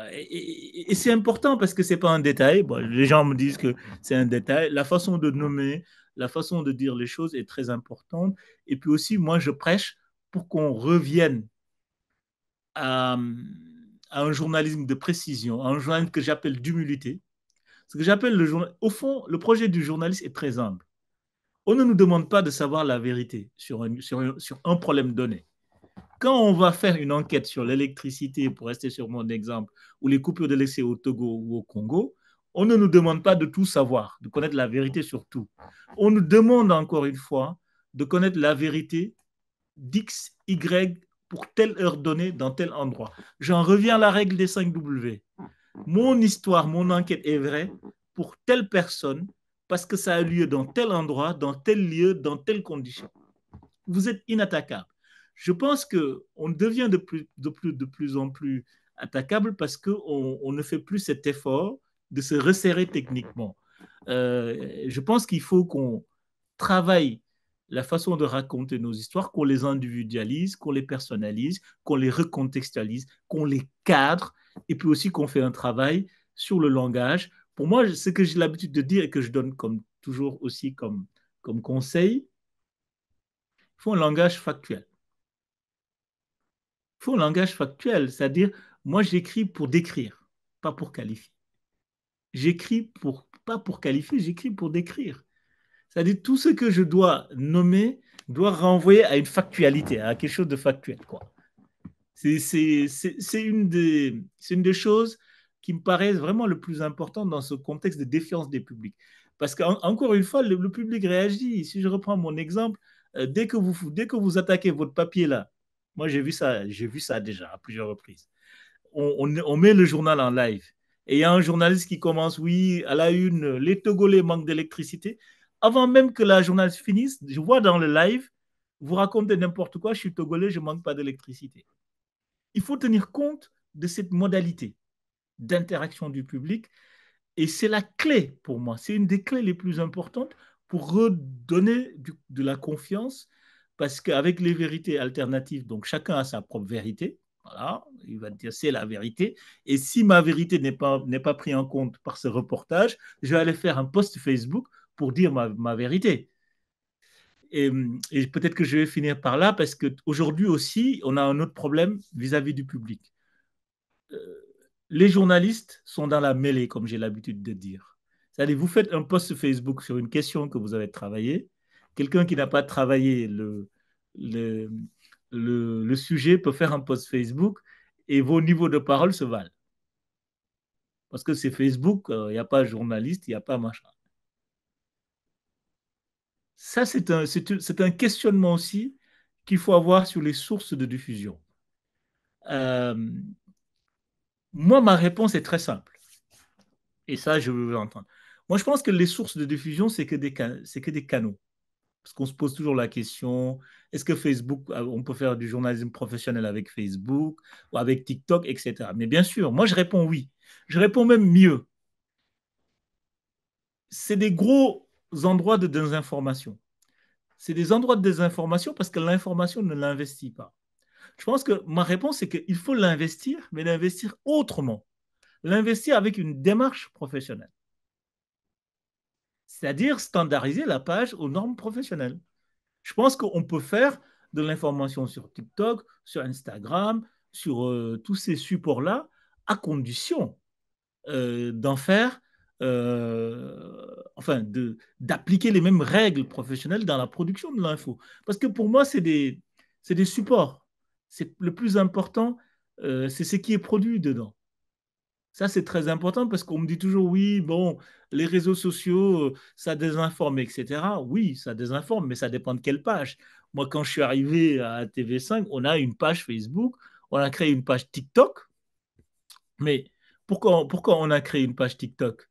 c'est important parce que ce n'est pas un détail. Bon, les gens me disent que c'est un détail. La façon de nommer, la façon de dire les choses est très importante. Et puis aussi, moi, je prêche pour qu'on revienne à un journalisme de précision, à un journalisme que j'appelle d'humilité. Ce que j'appelle le Au fond, le projet du journaliste est très humble. On ne nous demande pas de savoir la vérité sur un, sur sur un problème donné. Quand on va faire une enquête sur l'électricité, pour rester sur mon exemple, ou les coupures de l'essai au Togo ou au Congo, on ne nous demande pas de tout savoir, de connaître la vérité sur tout. On nous demande encore une fois de connaître la vérité d'X, Y pour telle heure donnée dans tel endroit. J'en reviens à la règle des 5 W. Mon histoire, mon enquête est vraie pour telle personne parce que ça a lieu dans tel endroit, dans tel lieu, dans telle condition. Vous êtes inattaquable. Je pense que on devient de plus, de plus, de plus en plus attaquable parce qu'on on ne fait plus cet effort de se resserrer techniquement. Euh, je pense qu'il faut qu'on travaille la façon de raconter nos histoires, qu'on les individualise, qu'on les personnalise, qu'on les recontextualise, qu'on les cadre, et puis aussi qu'on fait un travail sur le langage. Pour moi, ce que j'ai l'habitude de dire et que je donne comme toujours aussi comme, comme conseil, il faut un langage factuel. Il faut un langage factuel, c'est-à-dire, moi j'écris pour décrire, pas pour qualifier. J'écris pour, pas pour qualifier, j'écris pour décrire. C'est-à-dire tout ce que je dois nommer doit renvoyer à une factualité, à quelque chose de factuel. C'est, une, des, choses qui me paraissent vraiment le plus important dans ce contexte de défiance des publics. Parce qu'encore une fois, le, public réagit. Si je reprends mon exemple, euh, dès, que vous, dès que vous attaquez votre papier là, moi j'ai vu ça, vu ça déjà à plusieurs reprises. On, on, met le journal en live et il y a un journaliste qui commence, oui, à la une, les Togolais manquent d'électricité avant même que la journée finisse, je vois dans le live, vous racontez n'importe quoi, je suis togolais, je ne manque pas d'électricité. Il faut tenir compte de cette modalité d'interaction du public. Et c'est la clé pour moi, c'est une des clés les plus importantes pour redonner de la confiance, parce qu'avec les vérités alternatives, donc chacun a sa propre vérité, voilà, il va dire c'est la vérité, et si ma vérité n'est pas, n'est pas prise en compte par ce reportage, je vais aller faire un post Facebook pour dire ma, vérité. Et, peut-être que je vais finir par là parce qu'aujourd'hui aussi, on a un autre problème vis-à-vis du public. Euh, les journalistes sont dans la mêlée, comme j'ai l'habitude de dire. cest à vous faites un post Facebook sur une question que vous avez travaillée. Quelqu'un qui n'a pas travaillé le, le, le, le, sujet peut faire un post Facebook et vos niveaux de parole se valent. Parce que c'est Facebook, euh, il n'y a pas journaliste, il n'y a pas machin. Ça, c'est un, questionnement aussi qu'il faut avoir sur les sources de diffusion. Euh, moi, ma réponse est très simple. Et ça, je veux entendre. Moi, je pense que les sources de diffusion, c'est que, des que des canaux. Parce qu'on se pose toujours la question, est-ce que Facebook, euh, on peut faire du journalisme professionnel avec Facebook ou avec TikTok, etc. Mais bien sûr, moi, je réponds oui. Je réponds même mieux. C'est des gros endroits de désinformation. C'est des endroits de désinformation parce que l'information ne l'investit pas. Je pense que ma réponse, c'est qu'il faut l'investir, mais l'investir autrement. L'investir avec une démarche professionnelle. C'est-à-dire standardiser la page aux normes professionnelles. Je pense qu'on peut faire de l'information sur TikTok, sur Instagram, sur euh, tous ces supports-là, à condition euh, d'en faire euh, enfin, d'appliquer les mêmes règles professionnelles dans la production de l'info. Parce que pour moi, c'est des, des supports. C'est le plus important, euh, c'est ce qui est produit dedans. Ça, c'est très important parce qu'on me dit toujours, oui, bon, les réseaux sociaux, euh, ça désinforme, etc. Oui, ça désinforme, mais ça dépend de quelle page. Moi, quand je suis arrivé à TV5, on a une page Facebook, on a créé une page TikTok. Mais pourquoi, pourquoi on a créé une page TikTok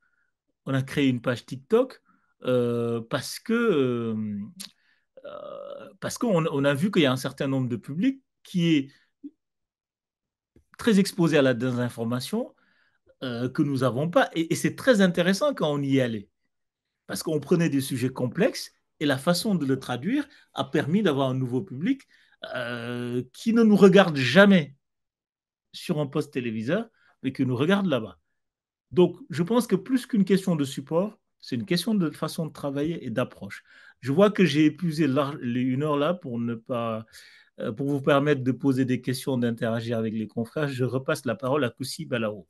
on a créé une page TikTok euh, parce que euh, parce qu'on a vu qu'il y a un certain nombre de publics qui est très exposé à la désinformation euh, que nous n'avons pas. Et, c'est très intéressant quand on y allait parce qu'on prenait des sujets complexes et la façon de le traduire a permis d'avoir un nouveau public qui ne nous regarde jamais sur un poste téléviseur, mais qui nous regarde là-bas. Donc, je pense que plus qu'une question de support, c'est une question de façon de travailler et d'approche. Je vois que j'ai épuisé une heure là pour ne pas euh, pour vous permettre de poser des questions, d'interagir avec les confrères. Je repasse la parole à Koussi Balao.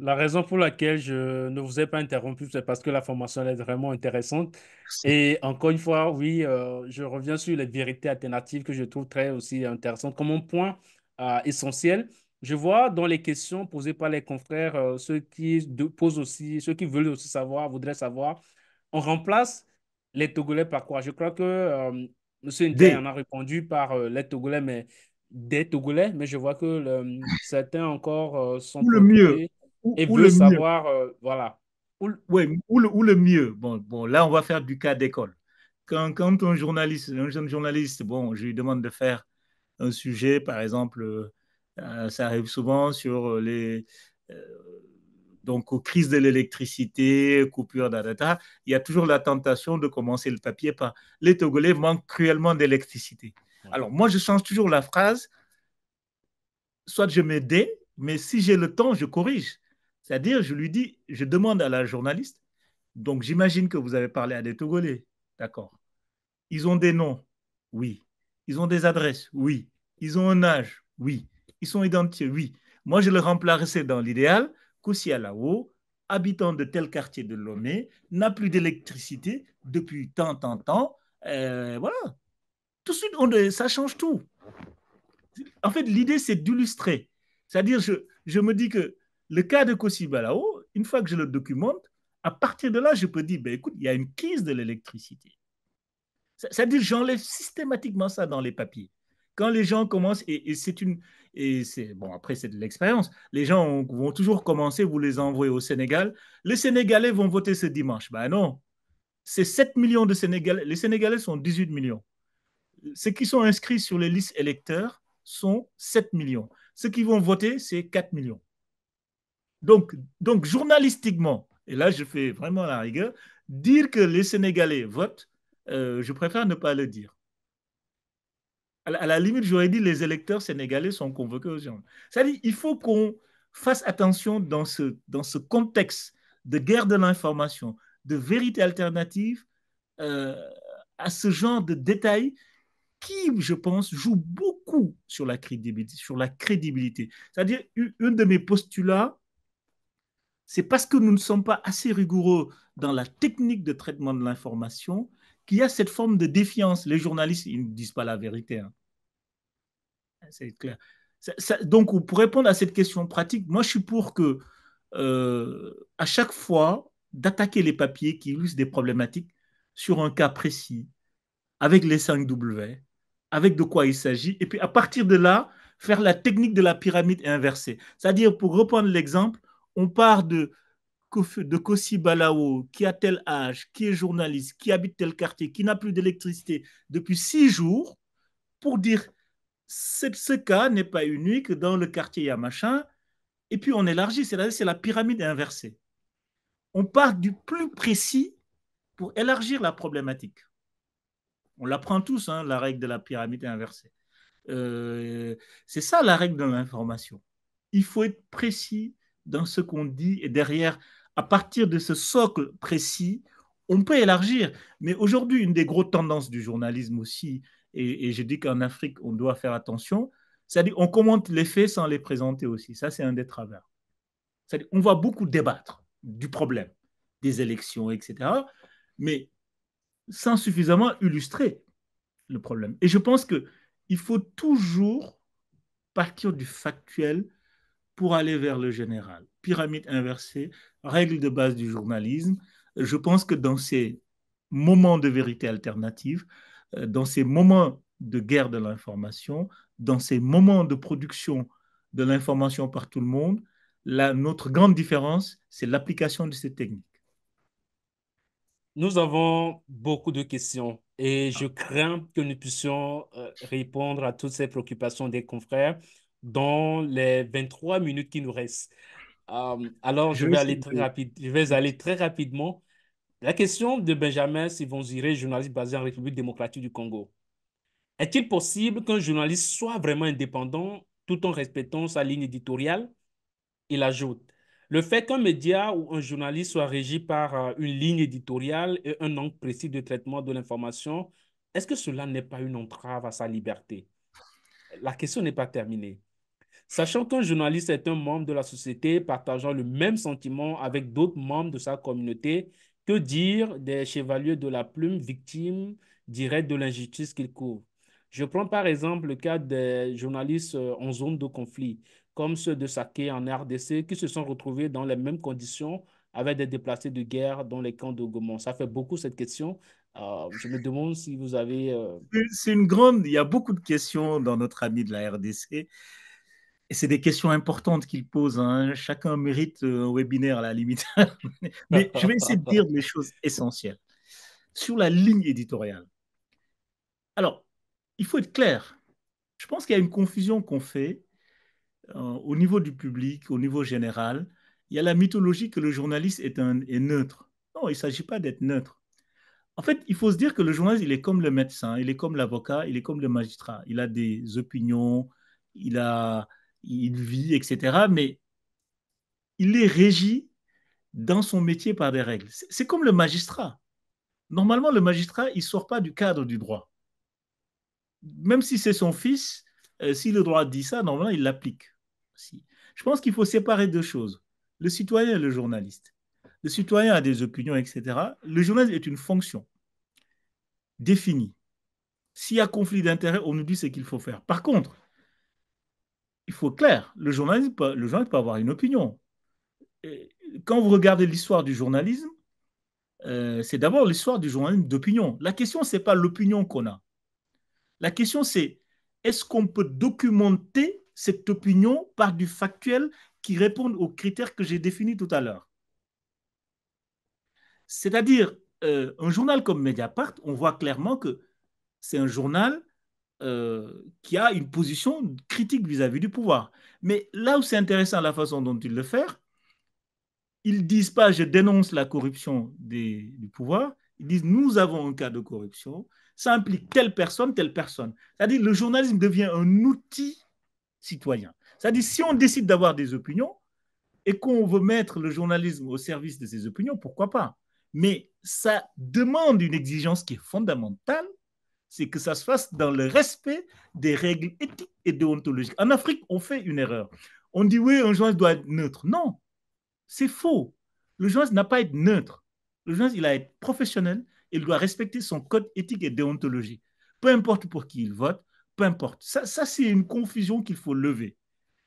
La raison pour laquelle je ne vous ai pas interrompu, c'est parce que la formation est vraiment intéressante. Et encore une fois, oui, euh, je reviens sur les vérités alternatives que je trouve très aussi intéressantes comme un point euh, essentiel. Je vois dans les questions posées par les confrères, euh, ceux qui posent aussi, ceux qui veulent aussi savoir, voudraient savoir, on remplace les Togolais par quoi Je crois que euh, M. Ndé en a répondu par euh, les Togolais, mais des Togolais, mais je vois que certains encore sont. Ou le mieux. Et veulent savoir, voilà. Ou, ou le, mieux. Bon, là, on va faire du cas d'école. Quand, quand, un journaliste, un jeune journaliste, bon, je lui demande de faire un sujet, par exemple, euh, ça arrive souvent sur euh, les euh, donc aux crises de l'électricité, coupures, data, il y a toujours la tentation de commencer le papier par les Togolais manquent cruellement d'électricité. Alors moi, je change toujours la phrase, soit je m'aidais, mais si j'ai le temps, je corrige. C'est-à-dire, je lui dis, je demande à la journaliste, donc j'imagine que vous avez parlé à des Togolais, d'accord Ils ont des noms, oui. Ils ont des adresses, oui. Ils ont un âge, oui ils sont identifiés, oui. Moi, je le remplacerai dans l'idéal. haut, habitant de tel quartier de Lomé, n'a plus d'électricité depuis tant, tant, tant. Euh, voilà. Tout de suite, on, ça change tout. En fait, l'idée, c'est d'illustrer. C'est-à-dire, je, me dis que le cas de Kossi-Balao, une fois que je le documente, à partir de là, je peux dire, ben, écoute, il y a une crise de l'électricité. C'est-à-dire, j'enlève systématiquement ça dans les papiers quand les gens commencent, et, c'est une. Et c'est bon, après, c'est de l'expérience. Les gens vont toujours commencer, vous les envoyez au Sénégal. Les Sénégalais vont voter ce dimanche. Ben non, c'est 7 millions de Sénégalais. Les Sénégalais sont 18 millions. Ceux qui sont inscrits sur les listes électeurs sont 7 millions. Ceux qui vont voter, c'est 4 millions. Donc, donc, journalistiquement, et là, je fais vraiment la rigueur, dire que les Sénégalais votent, euh, je préfère ne pas le dire à la limite, j'aurais dit les électeurs sénégalais sont convoqués aux C'est-à-dire il faut qu'on fasse attention dans ce, dans ce contexte de guerre de l'information, de vérité alternative euh, à ce genre de détails qui, je pense, joue beaucoup sur la crédibilité. C'est-à-dire, une de mes postulats, c'est parce que nous ne sommes pas assez rigoureux dans la technique de traitement de l'information qu'il y a cette forme de défiance. Les journalistes, ils ne disent pas la vérité. Hein. C'est clair. donc, pour répondre à cette question pratique, moi, je suis pour que, euh, à chaque fois, d'attaquer les papiers qui illustrent des problématiques sur un cas précis, avec les 5 W, avec de quoi il s'agit, et puis à partir de là, faire la technique de la pyramide inversée. C'est-à-dire, pour reprendre l'exemple, on part de, de Kossi Balao, qui a tel âge, qui est journaliste, qui habite tel quartier, qui n'a plus d'électricité depuis six jours, pour dire ce cas n'est pas unique dans le quartier Yamachin, et puis on élargit, cest à c'est la pyramide inversée. On part du plus précis pour élargir la problématique. On l'apprend tous, hein, la règle de la pyramide inversée. Euh, c'est ça la règle de l'information. Il faut être précis dans ce qu'on dit et derrière, à partir de ce socle précis, on peut élargir. Mais aujourd'hui, une des grosses tendances du journalisme aussi, et, et je dis qu'en Afrique, on doit faire attention, c'est-à-dire on commente les faits sans les présenter aussi. Ça, c'est un des travers. C'est-à-dire on va beaucoup débattre du problème des élections, etc., mais sans suffisamment illustrer le problème. Et je pense qu'il faut toujours partir du factuel pour aller vers le général. Pyramide inversée, règle de base du journalisme. Je pense que dans ces moments de vérité alternative, euh, dans ces moments de guerre de l'information, dans ces moments de production de l'information par tout le monde, notre grande différence, c'est l'application de ces techniques. Nous avons beaucoup de questions et je crains que nous puissions euh, répondre à toutes ces préoccupations des confrères dans les 23 minutes qui nous restent. Euh, alors, je vais, aller très rapide, je vais aller très rapidement la question de Benjamin Sivonziré, journaliste basé en République démocratique du Congo. Est-il possible qu'un journaliste soit vraiment indépendant tout en respectant sa ligne éditoriale Il ajoute, le fait qu'un média ou un journaliste soit régi par euh, une ligne éditoriale et un angle précis de traitement de l'information, est-ce que cela n'est pas une entrave à sa liberté La question n'est pas terminée. Sachant qu'un journaliste est un membre de la société partageant le même sentiment avec d'autres membres de sa communauté que dire des chevaliers de la plume victimes directes de l'injustice qu'ils couvrent Je prends par exemple le cas des journalistes euh, en zone de conflit, comme ceux de Saké en RDC, qui se sont retrouvés dans les mêmes conditions avec des déplacés de guerre dans les camps de Gaumont. Ça fait beaucoup cette question. Euh, je me demande si vous avez... Euh, c'est une grande... Il y a beaucoup de questions dans notre ami de la RDC. Et c'est des questions importantes qu'il pose. Hein. Chacun mérite euh, un webinaire à la limite. [LAUGHS] Mais je vais essayer de dire les choses essentielles. Sur la ligne éditoriale. Alors, il faut être clair. Je pense qu'il y a une confusion qu'on fait euh, au niveau du public, au niveau général. Il y a la mythologie que le journaliste est, un, est neutre. Non, il ne s'agit pas d'être neutre. En fait, il faut se dire que le journaliste, il est comme le médecin, il est comme l'avocat, il est comme le magistrat. Il a des opinions, il a il vit, etc. Mais il est régi dans son métier par des règles. C'est comme le magistrat. Normalement, le magistrat, il ne sort pas du cadre du droit. Même si c'est son fils, euh, si le droit dit ça, normalement, il l'applique. Si. Je pense qu'il faut séparer deux choses, le citoyen et le journaliste. Le citoyen a des opinions, etc. Le journaliste est une fonction définie. S'il y a conflit d'intérêts, on nous dit ce qu'il faut faire. Par contre, il faut clair, le journalisme, journaliste peut avoir une opinion. quand vous regardez l'histoire du journalisme, euh, c'est d'abord l'histoire du journalisme d'opinion. La question, ce n'est pas l'opinion qu'on a. La question, c'est est-ce qu'on peut documenter cette opinion par du factuel qui répond aux critères que j'ai définis tout à l'heure C'est-à-dire, euh, un journal comme Mediapart, on voit clairement que c'est un journal euh, qui a une position critique vis-à-vis du pouvoir. Mais là où c'est intéressant la façon dont ils le font, ils disent pas je dénonce la corruption du pouvoir, ils disent nous avons un cas de corruption, ça implique telle personne, telle personne. C'est-à-dire le journalisme devient un outil citoyen. C'est-à-dire si on décide d'avoir des opinions et qu'on veut mettre le journalisme au service de ces opinions, pourquoi pas Mais ça demande une exigence qui est fondamentale, c'est que ça se fasse dans le respect des règles éthiques et déontologiques. En Afrique, on fait une erreur. On dit oui, un juge doit être neutre. Non, c'est faux. Le juge n'a pas à être neutre. Le juge il a à être professionnel. Il doit respecter son code éthique et déontologie. Peu importe pour qui il vote, peu importe. Ça, c'est une confusion qu'il faut lever.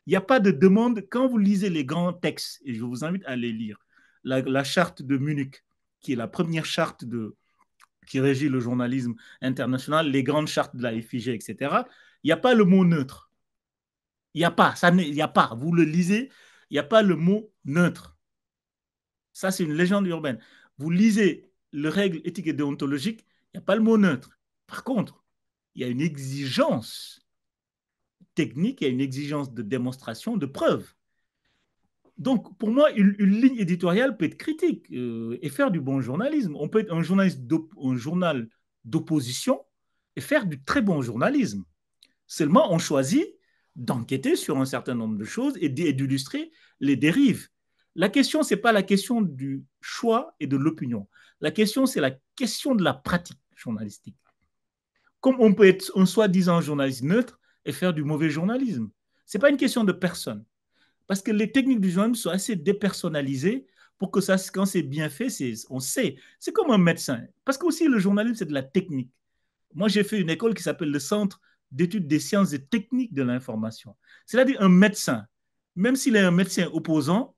Il n'y a pas de demande. Quand vous lisez les grands textes, et je vous invite à les lire, la charte de Munich, qui est la première charte de, qui régit le journalisme international, les grandes chartes de la FIG, etc., il n'y a pas le mot neutre. Il n'y a pas, ça il n'y a pas. Vous le lisez, il n'y a pas le mot neutre. Ça, c'est une légende urbaine. Vous lisez les règles éthiques et déontologiques, il n'y a pas le mot neutre. Par contre, il y a une exigence technique, il y a une exigence de démonstration, de preuve. Donc, pour moi, une, ligne éditoriale peut être critique euh, et faire du bon journalisme. On peut être un, journaliste journal d'opposition et faire du très bon journalisme. Seulement, on choisit d'enquêter sur un certain nombre de choses et d'illustrer les dérives. La question, ce n'est pas la question du choix et de l'opinion. La question, c'est la question de la pratique journalistique. Comme on peut être un soi-disant journaliste neutre et faire du mauvais journalisme. Ce n'est pas une question de personne. Parce que les techniques du journalisme sont assez dépersonnalisées pour que ça, quand c'est bien fait, on sait. C'est comme un médecin. Parce que aussi, le journalisme, c'est de la technique. Moi, j'ai fait une école qui s'appelle le Centre d'études des sciences et techniques de l'information. C'est-à-dire un médecin, même s'il est un médecin opposant,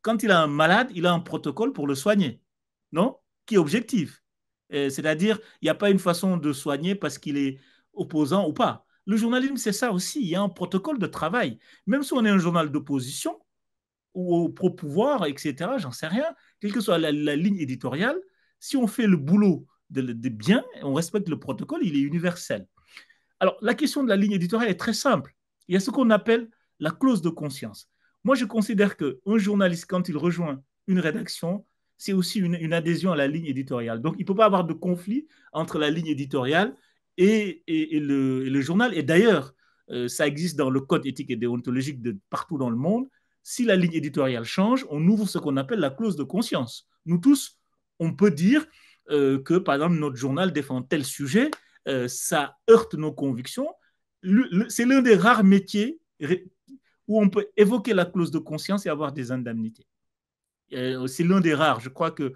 quand il a un malade, il a un protocole pour le soigner, non Qui est objectif. Euh, c'est-à-dire, il n'y a pas une façon de soigner parce qu'il est opposant ou pas. Le journalisme, c'est ça aussi. Il y a un protocole de travail. Même si on est un journal d'opposition ou au pro-pouvoir, etc., j'en sais rien, quelle que soit la, ligne éditoriale, si on fait le boulot de, de bien, on respecte le protocole, il est universel. Alors, la question de la ligne éditoriale est très simple. Il y a ce qu'on appelle la clause de conscience. Moi, je considère qu'un journaliste, quand il rejoint une rédaction, c'est aussi une, une, adhésion à la ligne éditoriale. Donc, il ne peut pas avoir de conflit entre la ligne éditoriale et, le, journal. Et d'ailleurs, euh, ça existe dans le code éthique et déontologique de partout dans le monde. Si la ligne éditoriale change, on ouvre ce qu'on appelle la clause de conscience. Nous tous, on peut dire euh, que, par exemple, notre journal défend tel sujet, euh, ça heurte nos convictions. C'est l'un des rares métiers où on peut évoquer la clause de conscience et avoir des indemnités. c'est l'un des rares. Je crois que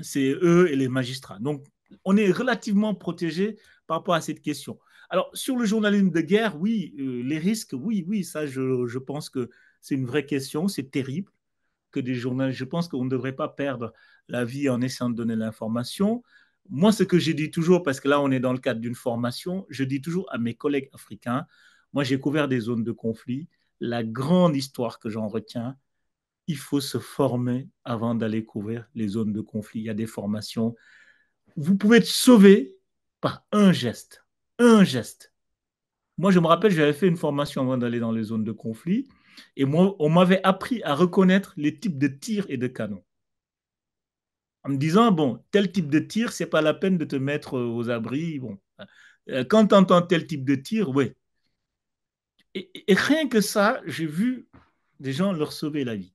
c'est eux et les magistrats. Donc, on est relativement protégé par rapport à cette question. Alors, sur le journalisme de guerre, oui, euh, les risques, oui, oui, ça, je, je pense que c'est une vraie question, c'est terrible que des journalistes, je pense qu'on ne devrait pas perdre la vie en essayant de donner l'information. Moi, ce que j'ai dit toujours, parce que là, on est dans le cadre d'une formation, je dis toujours à mes collègues africains, moi, j'ai couvert des zones de conflit, la grande histoire que j'en retiens, il faut se former avant d'aller couvrir les zones de conflit. Il y a des formations, vous pouvez être sauvé par un geste. Un geste. Moi, je me rappelle, j'avais fait une formation avant d'aller dans les zones de conflit. Et moi, on m'avait appris à reconnaître les types de tirs et de canons. En me disant, bon, tel type de tir, c'est pas la peine de te mettre euh, aux abris. Bon, euh, quand tu entends tel type de tir, oui. Et, et rien que ça, j'ai vu des gens leur sauver la vie.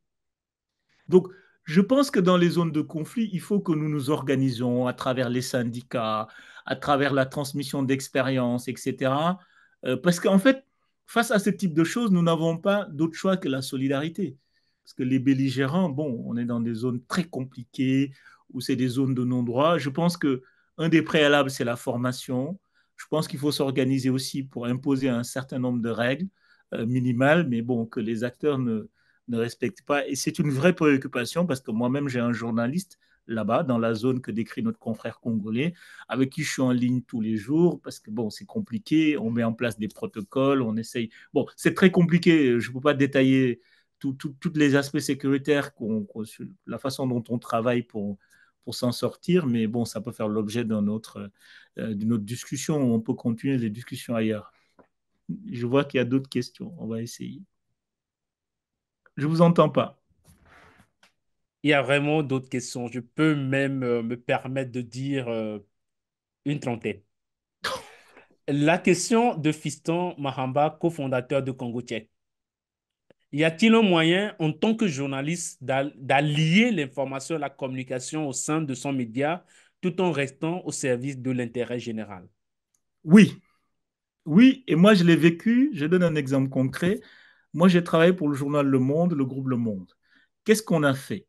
Donc, je pense que dans les zones de conflit, il faut que nous nous organisions à travers les syndicats, à travers la transmission d'expériences, etc. Euh, parce qu'en fait, face à ce type de choses, nous n'avons pas d'autre choix que la solidarité. Parce que les belligérants, bon, on est dans des zones très compliquées, où c'est des zones de non-droit. Je pense que un des préalables, c'est la formation. Je pense qu'il faut s'organiser aussi pour imposer un certain nombre de règles euh, minimales, mais bon, que les acteurs ne, ne respectent pas. Et c'est une vraie préoccupation parce que moi-même, j'ai un journaliste là-bas, dans la zone que décrit notre confrère congolais, avec qui je suis en ligne tous les jours, parce que bon, c'est compliqué, on met en place des protocoles, on essaye. Bon, c'est très compliqué, je ne peux pas détailler tous les aspects sécuritaires, qu'on la façon dont on travaille pour, pour s'en sortir, mais bon, ça peut faire l'objet d'une autre, euh, d'une autre discussion, on peut continuer les discussions ailleurs. Je vois qu'il y a d'autres questions, on va essayer. Je vous entends pas. Il y a vraiment d'autres questions. Je peux même euh, me permettre de dire euh, une trentaine. [LAUGHS] La question de Fiston Mahamba, cofondateur de Congo Tchèque. Y a-t-il un moyen, en tant que journaliste, d'allier l'information et la communication au sein de son média tout en restant au service de l'intérêt général Oui. Oui, et moi je l'ai vécu. Je donne un exemple concret. Moi, j'ai travaillé pour le journal Le Monde, le groupe Le Monde. Qu'est-ce qu'on a fait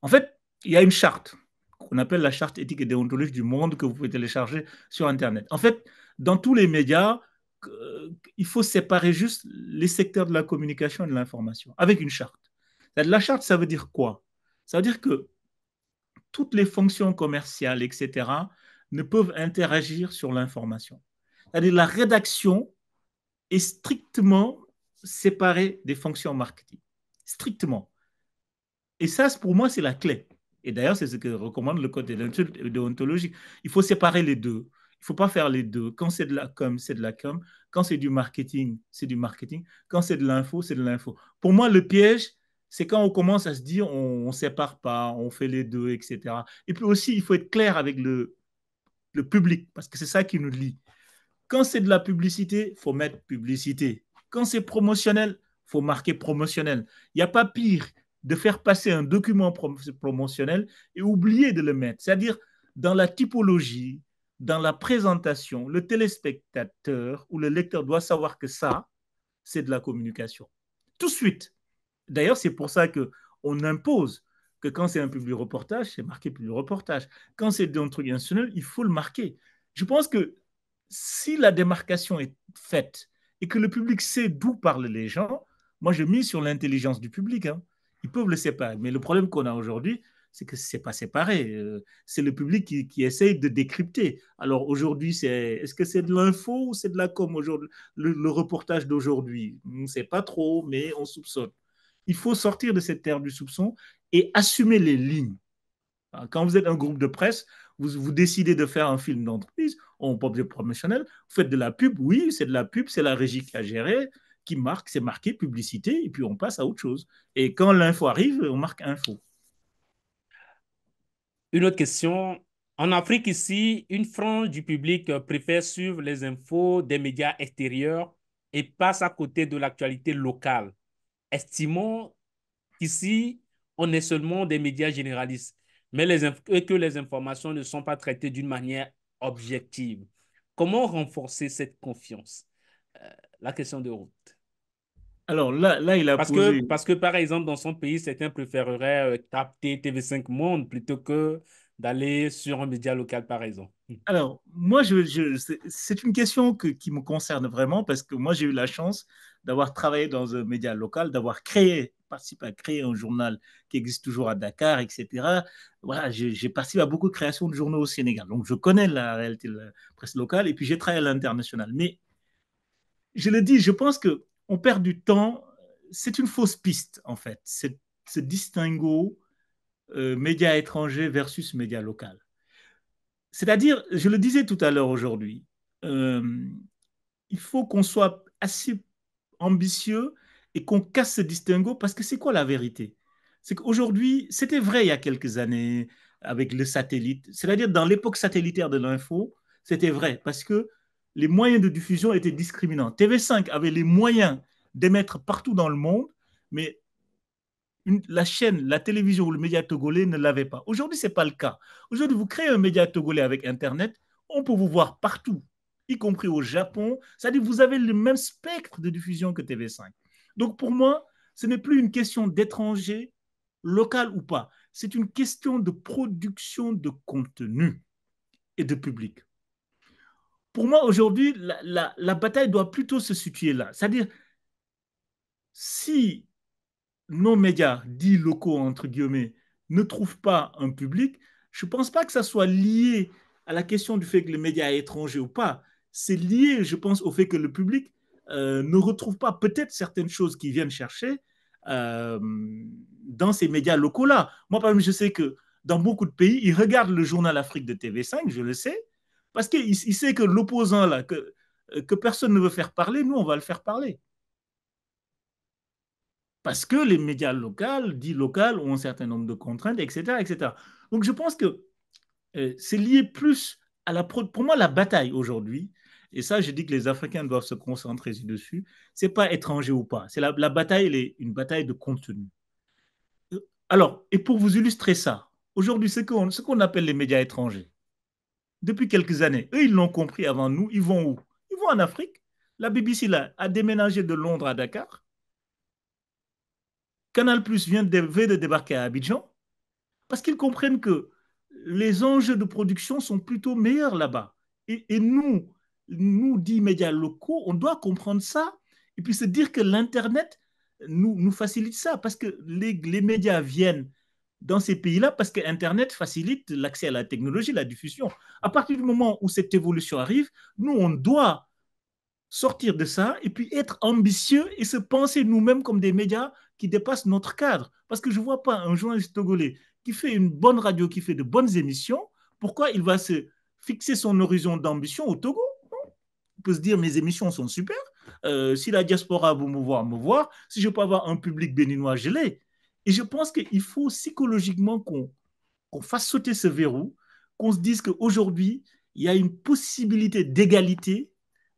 En fait, il y a une charte qu'on appelle la charte éthique et déontologique du monde que vous pouvez télécharger sur Internet. En fait, dans tous les médias, euh, il faut séparer juste les secteurs de la communication et de l'information avec une charte. La charte, ça veut dire quoi Ça veut dire que toutes les fonctions commerciales, etc., ne peuvent interagir sur l'information. C'est-à-dire la rédaction est strictement séparer des fonctions marketing, strictement. Et ça, pour moi, c'est la clé. Et d'ailleurs, c'est ce que recommande le code déontologique. Il faut séparer les deux. Il ne faut pas faire les deux. Quand c'est de la com, c'est de la com. Quand c'est du marketing, c'est du marketing. Quand c'est de l'info, c'est de l'info. Pour moi, le piège, c'est quand on commence à se dire on ne sépare pas, on fait les deux, etc. Et puis aussi, il faut être clair avec le, le public, parce que c'est ça qui nous lie. Quand c'est de la publicité, il faut mettre publicité. Quand c'est promotionnel, faut marquer promotionnel. Il n'y a pas pire de faire passer un document promotionnel et oublier de le mettre. C'est-à-dire, dans la typologie, dans la présentation, le téléspectateur ou le lecteur doit savoir que ça, c'est de la communication. Tout de suite. D'ailleurs, c'est pour ça que on impose que quand c'est un public reportage, c'est marqué public reportage. Quand c'est un truc institutionnel, il faut le marquer. Je pense que si la démarcation est faite et que le public sait d'où parlent les gens, moi je mise sur l'intelligence du public. Hein. Ils peuvent le séparer. Mais le problème qu'on a aujourd'hui, c'est que ce n'est pas séparé. Euh, c'est le public qui, essaye de décrypter. Alors aujourd'hui, c'est, est-ce que c'est de l'info ou c'est de la com aujourd'hui le, le, reportage d'aujourd'hui On ne sait pas trop, mais on soupçonne. Il faut sortir de cette terre du soupçon et assumer les lignes. Quand vous êtes un groupe de presse, vous, décidez de faire un film d'entreprise, on pas de promotionnel, vous faites de la pub, oui, c'est de la pub, c'est la régie qui a géré, qui marque, c'est marqué publicité, et puis on passe à autre chose. Et quand l'info arrive, on marque info. Une autre question. En Afrique ici, une frange du public préfère suivre les infos des médias extérieurs et passe à côté de l'actualité locale. Estimons qu'ici, on est seulement des médias généralistes mais les que les informations ne sont pas traitées d'une manière objective. Comment renforcer cette confiance euh, La question de route. Alors là, là il a parce posé... Que, parce que, par exemple, dans son pays, certains préféreraient taper euh, TV5 Monde plutôt que d'aller sur un média local, par exemple. Hum. Alors, moi, je, c'est une question que, qui me concerne vraiment parce que moi, j'ai eu la chance d'avoir travaillé dans un média local, d'avoir créé participe à créer un journal qui existe toujours à Dakar, etc. Voilà, j'ai participé à beaucoup de créations de journaux au Sénégal. Donc, je connais la réalité de la presse locale et puis j'ai travaillé à l'international. Mais je le dis, je pense que on perd du temps. C'est une fausse piste, en fait, ce distinguo euh, médias étrangers versus médias locaux. C'est-à-dire, je le disais tout à l'heure aujourd'hui, euh, il faut qu'on soit assez ambitieux et qu'on casse ce distinguo parce que c'est quoi la vérité C'est qu'aujourd'hui, c'était vrai il y a quelques années avec le satellite, c'est-à-dire dans l'époque satellitaire de l'info, c'était vrai parce que les moyens de diffusion étaient discriminants. TV5 avait les moyens d'émettre partout dans le monde, mais la chaîne, la télévision ou le média togolais ne l'avait pas. Aujourd'hui, ce n'est pas le cas. Aujourd'hui, vous créez un média togolais avec Internet, on peut vous voir partout, y compris au Japon. C'est-à-dire vous avez le même spectre de diffusion que TV5. Donc pour moi, ce n'est plus une question d'étranger, local ou pas. C'est une question de production de contenu et de public. Pour moi, aujourd'hui, la, bataille doit plutôt se situer là. C'est-à-dire, si nos médias dits locaux, entre guillemets, ne trouvent pas un public, je ne pense pas que ça soit lié à la question du fait que le média est étranger ou pas. C'est lié, je pense, au fait que le public euh, ne retrouve pas peut-être certaines choses qu'ils viennent chercher euh, dans ces médias locaux-là. Moi, par exemple, je sais que dans beaucoup de pays, ils regardent le journal Afrique de TV5, je le sais, parce qu'ils savent que l'opposant, là, euh, que, personne ne veut faire parler, nous, on va le faire parler. Parce que les médias locaux, dits locaux, ont un certain nombre de contraintes, etc. etc. Donc je pense que c'est lié plus à la... Pour moi, la bataille aujourd'hui, et ça, j'ai dit que les Africains doivent se concentrer dessus. C'est pas étranger ou pas. C'est la, bataille, est une bataille de contenu. Alors, et pour vous illustrer ça, aujourd'hui, ce qu'on appelle les médias étrangers, depuis quelques années, eux, ils l'ont compris avant nous. Ils vont où Ils vont en Afrique. La BBC a déménagé de Londres à Dakar. Canal Plus vient de, débarquer à Abidjan parce qu'ils comprennent que les enjeux de production sont plutôt meilleurs là-bas. Et, et, nous, nous dit médias locaux, on doit comprendre ça et puis se dire que l'Internet nous, nous facilite ça parce que les, les médias viennent dans ces pays-là parce que Internet facilite l'accès à la technologie, la diffusion. À partir du moment où cette évolution arrive, nous, on doit sortir de ça et puis être ambitieux et se penser nous-mêmes comme des médias qui dépassent notre cadre. Parce que je ne vois pas un journaliste togolais qui fait une bonne radio, qui fait de bonnes émissions, pourquoi il va se fixer son horizon d'ambition au Togo peut se dire mes émissions sont super. Euh, si la diaspora veut me voir, me voir. Si je peux avoir un public béninois, je l'ai. Et je pense qu'il faut psychologiquement qu'on fasse sauter ce verrou, qu'on se dise qu'aujourd'hui, il y a une possibilité d'égalité,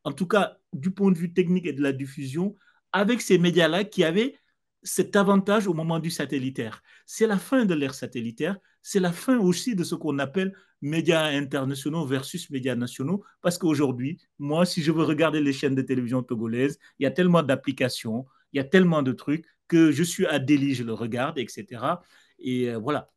en tout cas du point de vue technique et de la diffusion, avec ces médias-là qui avaient cet avantage au moment du satellitaire. C'est la fin de l'ère satellitaire, c'est la fin aussi de ce qu'on appelle médias internationaux versus médias nationaux, parce qu'aujourd'hui, moi, si je veux regarder les chaînes de télévision togolaises, il y a tellement d'applications, il y a tellement de trucs que je suis à Delhi, je le regarde, etc. Et euh, voilà.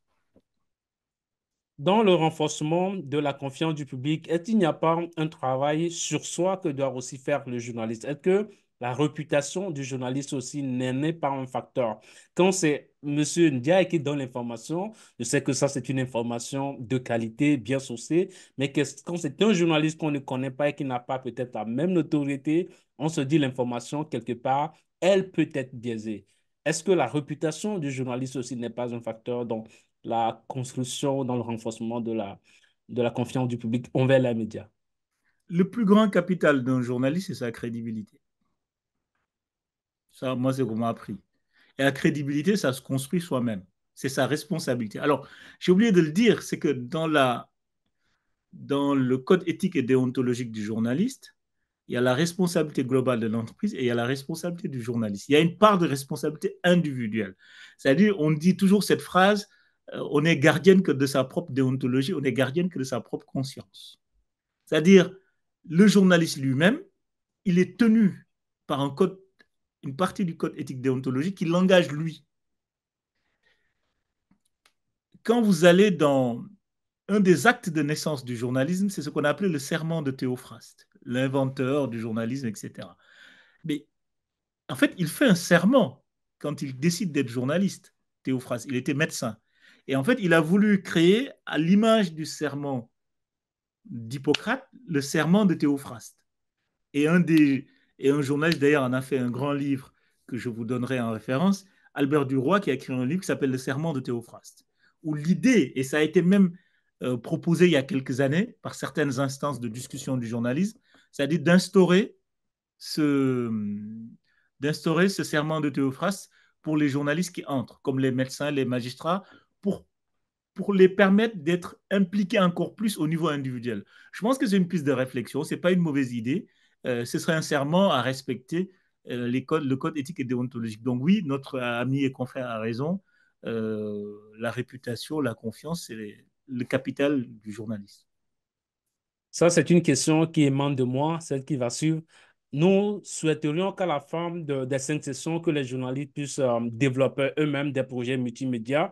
Dans le renforcement de la confiance du public, est-ce qu'il n'y a pas un travail sur soi que doit aussi faire le journaliste Est-ce que la réputation du journaliste aussi n'est pas un facteur Quand c'est Monsieur Ndiaye qui donne l'information, je sais que ça, c'est une information de qualité, bien sourcée, mais quand c'est un journaliste qu'on ne connaît pas et qui n'a pas peut-être la même autorité, on se dit l'information, quelque part, elle peut être biaisée. Est-ce que la réputation du journaliste aussi n'est pas un facteur dans la construction, dans le renforcement de la, de la confiance du public envers les médias Le plus grand capital d'un journaliste, c'est sa crédibilité. Ça, moi, c'est qu'on m'a appris. Et la crédibilité, ça se construit soi-même. C'est sa responsabilité. Alors, j'ai oublié de le dire, c'est que dans, la, dans le code éthique et déontologique du journaliste, il y a la responsabilité globale de l'entreprise et il y a la responsabilité du journaliste. Il y a une part de responsabilité individuelle. C'est-à-dire, on dit toujours cette phrase, euh, on est gardienne que de sa propre déontologie, on est gardienne que de sa propre conscience. C'est-à-dire, le journaliste lui-même, il est tenu par un code une partie du code éthique déontologique qui l'engage lui. Quand vous allez dans un des actes de naissance du journalisme, c'est ce qu'on appelait le serment de Théophraste, l'inventeur du journalisme, etc. Mais en fait, il fait un serment quand il décide d'être journaliste, Théophraste. Il était médecin. Et en fait, il a voulu créer, à l'image du serment d'Hippocrate, le serment de Théophraste. Et un des, et un journaliste, d'ailleurs, en a fait un grand livre que je vous donnerai en référence, Albert Duroy, qui a écrit un livre qui s'appelle Le Serment de Théophraste, où l'idée, et ça a été même euh, proposé il y a quelques années par certaines instances de discussion du journalisme, c'est-à-dire d'instaurer ce, d'instaurer ce serment de Théophraste pour les journalistes qui entrent, comme les médecins, les magistrats, pour, pour les permettre d'être impliqués encore plus au niveau individuel. Je pense que c'est une piste de réflexion, ce n'est pas une mauvaise idée. Euh, ce serait un serment à respecter euh, les codes, le code éthique et déontologique. Donc oui, notre ami et confrère a raison. Euh, la réputation, la confiance, c'est le capital du journaliste. Ça, c'est une question qui émane de moi, celle qui va suivre. Nous souhaiterions qu'à la fin des cinq sessions, que les journalistes puissent développer eux-mêmes des projets multimédias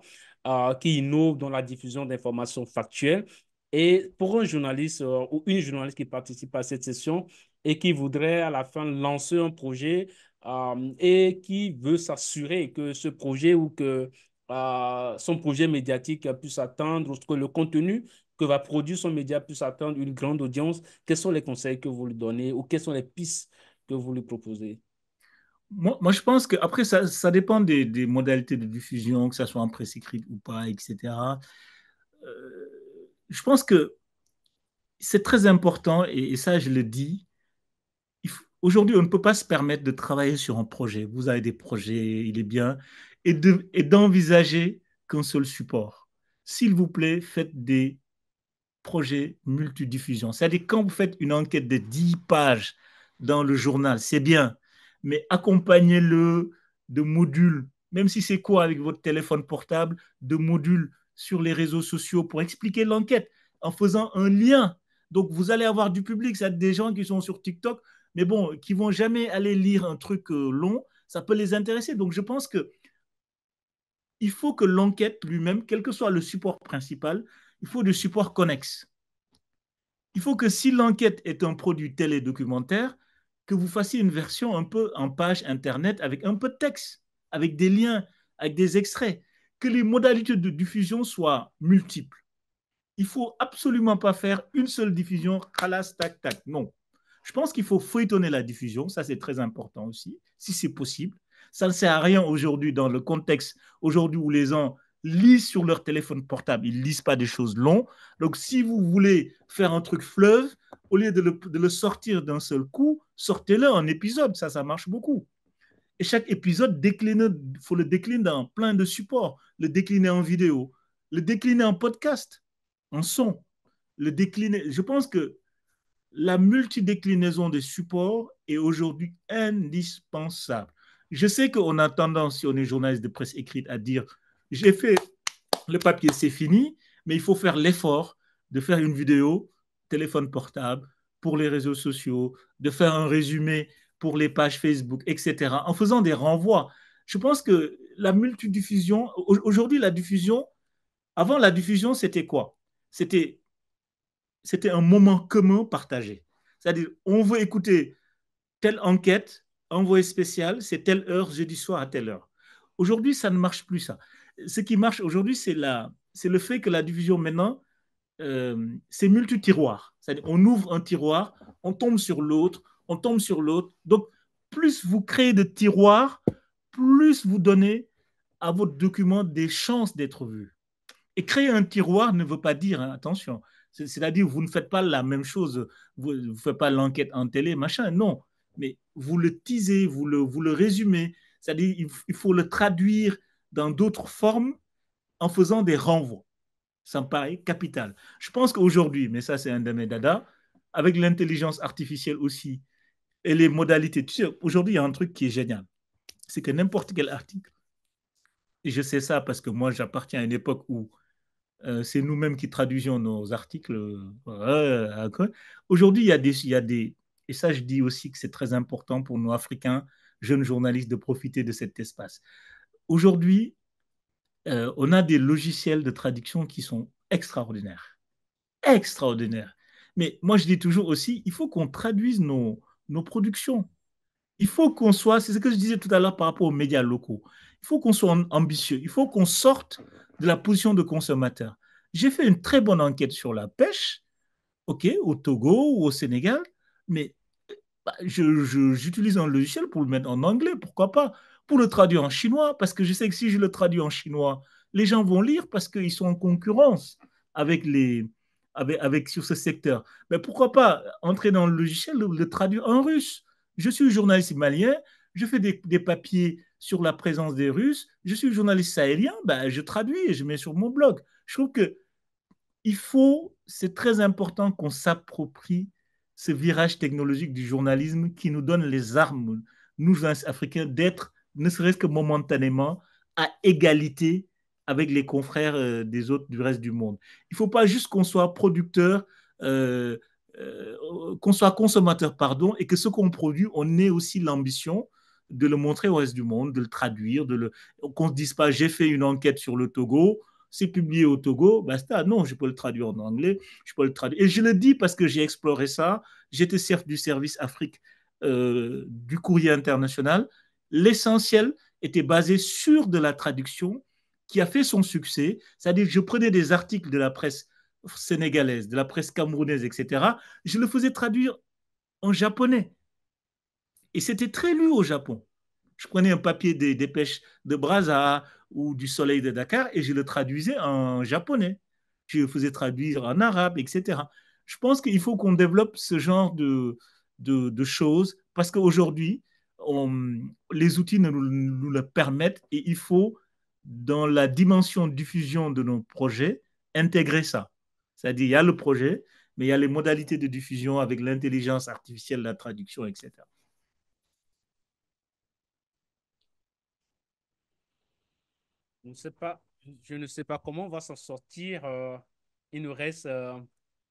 qui innovent dans la diffusion d'informations factuelles. Et pour un journaliste ou une journaliste qui participe à cette session, et qui voudrait à la fin lancer un projet euh, et qui veut s'assurer que ce projet ou que euh, son projet médiatique puisse atteindre, ou que le contenu que va produire son média puisse atteindre une grande audience, quels sont les conseils que vous lui donnez ou quelles sont les pistes que vous lui proposez moi, je pense que après ça, ça dépend des, modalités de diffusion, que ce soit en presse écrite ou pas, etc. Euh, je pense que c'est très important, et, et, ça, je le dis, Aujourd'hui, on ne peut pas se permettre de travailler sur un projet. Vous avez des projets, il est bien, et d'envisager qu'un seul support. S'il vous plaît, faites des projets multidiffusion. C'est-à-dire quand vous faites une enquête de 10 pages dans le journal, c'est bien, mais accompagnez-le de modules, même si c'est quoi avec votre téléphone portable, de modules sur les réseaux sociaux pour expliquer l'enquête en faisant un lien. Donc, vous allez avoir du public, ça des gens qui sont sur TikTok mais bon, qui vont jamais aller lire un truc euh, long, ça peut les intéresser. Donc je pense que il faut que l'enquête lui-même, quel que soit le support principal, il faut du support connexe. Il faut que si l'enquête est un produit télédocumentaire, que vous fassiez une version un peu en page Internet avec un peu de texte, avec des liens, avec des extraits, que les modalités de diffusion soient multiples. Il ne faut absolument pas faire une seule diffusion, halas, tac, tac. Non. Je pense qu'il faut feuilletonner la diffusion, ça c'est très important aussi, si c'est possible. Ça ne sert à rien aujourd'hui dans le contexte aujourd'hui où les gens lisent sur leur téléphone portable, ils ne lisent pas des choses longues. Donc si vous voulez faire un truc fleuve, au lieu de le, de le sortir d'un seul coup, sortez-le en épisode, ça ça marche beaucoup. Et chaque épisode, il faut le décliner dans plein de supports, le décliner en vidéo, le décliner en podcast, en son, le décliner. Je pense que la multidéclinaison des supports est aujourd'hui indispensable. Je sais qu'on a tendance, si on est journaliste de presse écrite, à dire j'ai fait le papier, c'est fini, mais il faut faire l'effort de faire une vidéo, téléphone portable, pour les réseaux sociaux, de faire un résumé pour les pages Facebook, etc., en faisant des renvois. Je pense que la multidiffusion, aujourd'hui, la diffusion, avant la diffusion, c'était quoi C'était c'était un moment commun partagé. C'est-à-dire, on veut écouter telle enquête, envoyé spécial, c'est telle heure, jeudi soir à telle heure. Aujourd'hui, ça ne marche plus, ça. Ce qui marche aujourd'hui, c'est le fait que la division maintenant, euh, c'est multi-tiroirs. C'est-à-dire, on ouvre un tiroir, on tombe sur l'autre, on tombe sur l'autre. Donc, plus vous créez de tiroirs, plus vous donnez à votre document des chances d'être vu. Et créer un tiroir ne veut pas dire, hein, attention, c'est-à-dire, vous ne faites pas la même chose, vous ne faites pas l'enquête en télé, machin, non. Mais vous le teasez, vous le, vous le résumez. C'est-à-dire, il, faut le traduire dans d'autres formes en faisant des renvois. Ça me paraît capital. Je pense qu'aujourd'hui, mais ça c'est un de mes dada, avec l'intelligence artificielle aussi et les modalités. Tu aujourd'hui, il y a un truc qui est génial. C'est que n'importe quel article, et je sais ça parce que moi j'appartiens à une époque où euh, c'est nous-mêmes qui traduisions nos articles. Euh, Aujourd'hui, il y a des, et ça je dis aussi que c'est très important pour nous Africains, jeunes journalistes, de profiter de cet espace. Aujourd'hui, euh, on a des logiciels de traduction qui sont extraordinaires, extraordinaires. Mais moi, je dis toujours aussi, il faut qu'on traduise nos, nos productions. Il faut qu'on soit, c'est ce que je disais tout à l'heure par rapport aux médias locaux. Il faut qu'on soit ambitieux. Il faut qu'on sorte de la position de consommateur. J'ai fait une très bonne enquête sur la pêche, ok, au Togo ou au Sénégal, mais bah, j'utilise un logiciel pour le mettre en anglais, pourquoi pas, pour le traduire en chinois, parce que je sais que si je le traduis en chinois, les gens vont lire parce qu'ils sont en concurrence avec les, avec, sur ce secteur. Mais pourquoi pas entrer dans le logiciel, le, le traduire en russe Je suis journaliste malien, je fais des papiers sur la présence des Russes. Je suis journaliste sahélien, ben, je traduis et je mets sur mon blog. Je trouve que il faut, c'est très important qu'on s'approprie ce virage technologique du journalisme qui nous donne les armes, nous Africains, d'être, ne serait-ce que momentanément, à égalité avec les confrères euh, des autres du reste du monde. Il ne faut pas juste qu'on soit producteur, euh, euh, qu'on soit consommateur, pardon, et que ce qu'on produit, on ait aussi l'ambition de le montrer au reste du monde, de le traduire, de le... qu'on ne se dise pas j'ai fait une enquête sur le Togo, c'est publié au Togo, basta. Non, je peux le traduire en anglais, je peux le traduire. Et je le dis parce que j'ai exploré ça. J'étais chef du service Afrique euh, du courrier international. L'essentiel était basé sur de la traduction qui a fait son succès. C'est-à-dire je prenais des articles de la presse sénégalaise, de la presse camerounaise, etc. Je le faisais traduire en japonais et c'était très lu au Japon. Je prenais un papier des dépêches de Braza ou du Soleil de Dakar et je le traduisais en japonais. Je le faisais traduire en arabe, etc. Je pense qu'il faut qu'on développe ce genre de, de, choses parce qu'aujourd'hui, les outils nous, nous le permettent et il faut, dans la dimension diffusion de nos projets, intégrer ça. C'est-à-dire, il y a le projet, mais il y a les modalités de diffusion avec l'intelligence artificielle, la traduction, etc. Je ne sais pas, comment on va s'en sortir. Euh, il nous reste euh,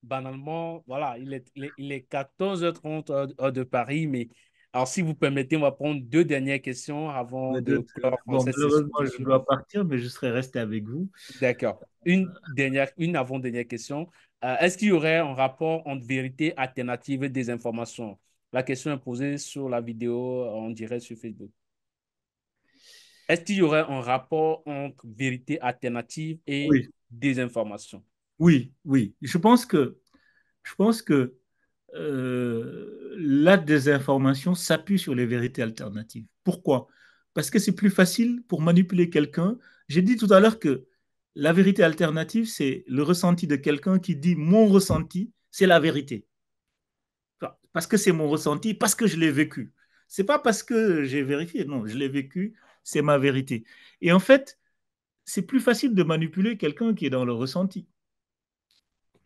banalement, voilà, il est, il est, 14h30 euh, de Paris, mais alors, si vous permettez, on va prendre deux dernières questions avant de, clore. je dois partir, mais je serai resté avec vous. D'accord. Une dernière, une avant-dernière question. Est-ce qu'il y aurait un rapport entre vérité alternative et désinformation La question est posée sur la vidéo on dirait, sur Facebook. Est-ce qu'il y aurait un rapport entre vérité alternative et désinformation Oui, oui. Je pense que, je pense que euh, la désinformation s'appuie sur les vérités alternatives. Pourquoi Parce que c'est plus facile pour manipuler quelqu'un. J'ai dit tout à l'heure que la vérité alternative, c'est le ressenti de quelqu'un qui dit mon ressenti, c'est la vérité. Parce que c'est mon ressenti, parce que je l'ai vécu. Ce n'est pas parce que j'ai vérifié, non, je l'ai vécu, c'est ma vérité. Et en fait, c'est plus facile de manipuler quelqu'un qui est dans le ressenti.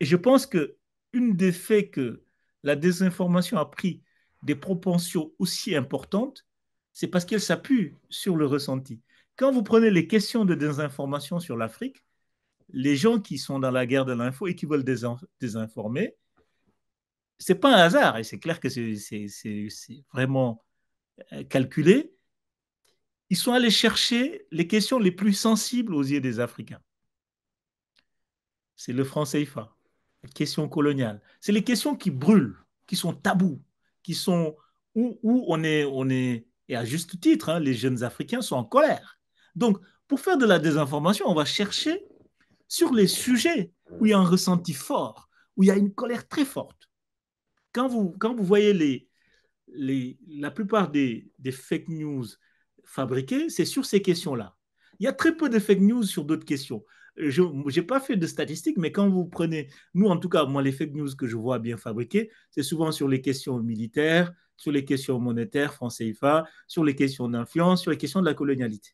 Et je pense que une des faits que la désinformation a pris des propensions aussi importantes, c'est parce qu'elle s'appuie sur le ressenti. Quand vous prenez les questions de désinformation sur l'Afrique, les gens qui sont dans la guerre de l'info et qui veulent désinformer, c'est pas un hasard et c'est clair que c'est vraiment euh, calculé ils sont allés chercher les questions les plus sensibles aux yeux des Africains. C'est le franc CFA, les questions coloniales. C'est les questions qui brûlent, qui sont tabous, qui sont où, on, est, on est, et à juste titre, hein, les jeunes Africains sont en colère. Donc, pour faire de la désinformation, on va chercher sur les sujets où il y a un ressenti fort, où il y a une colère très forte. Quand vous, quand vous voyez les, la plupart des fake news fabriquer, c'est sur ces questions-là. Il y a très peu de fake news sur d'autres questions. Je n'ai pas fait de statistiques, mais quand vous prenez, nous en tout cas, moi, les fake news que je vois bien fabriquées, c'est souvent sur les questions militaires, sur les questions monétaires, france CFA, sur les questions d'influence, sur les questions de la colonialité.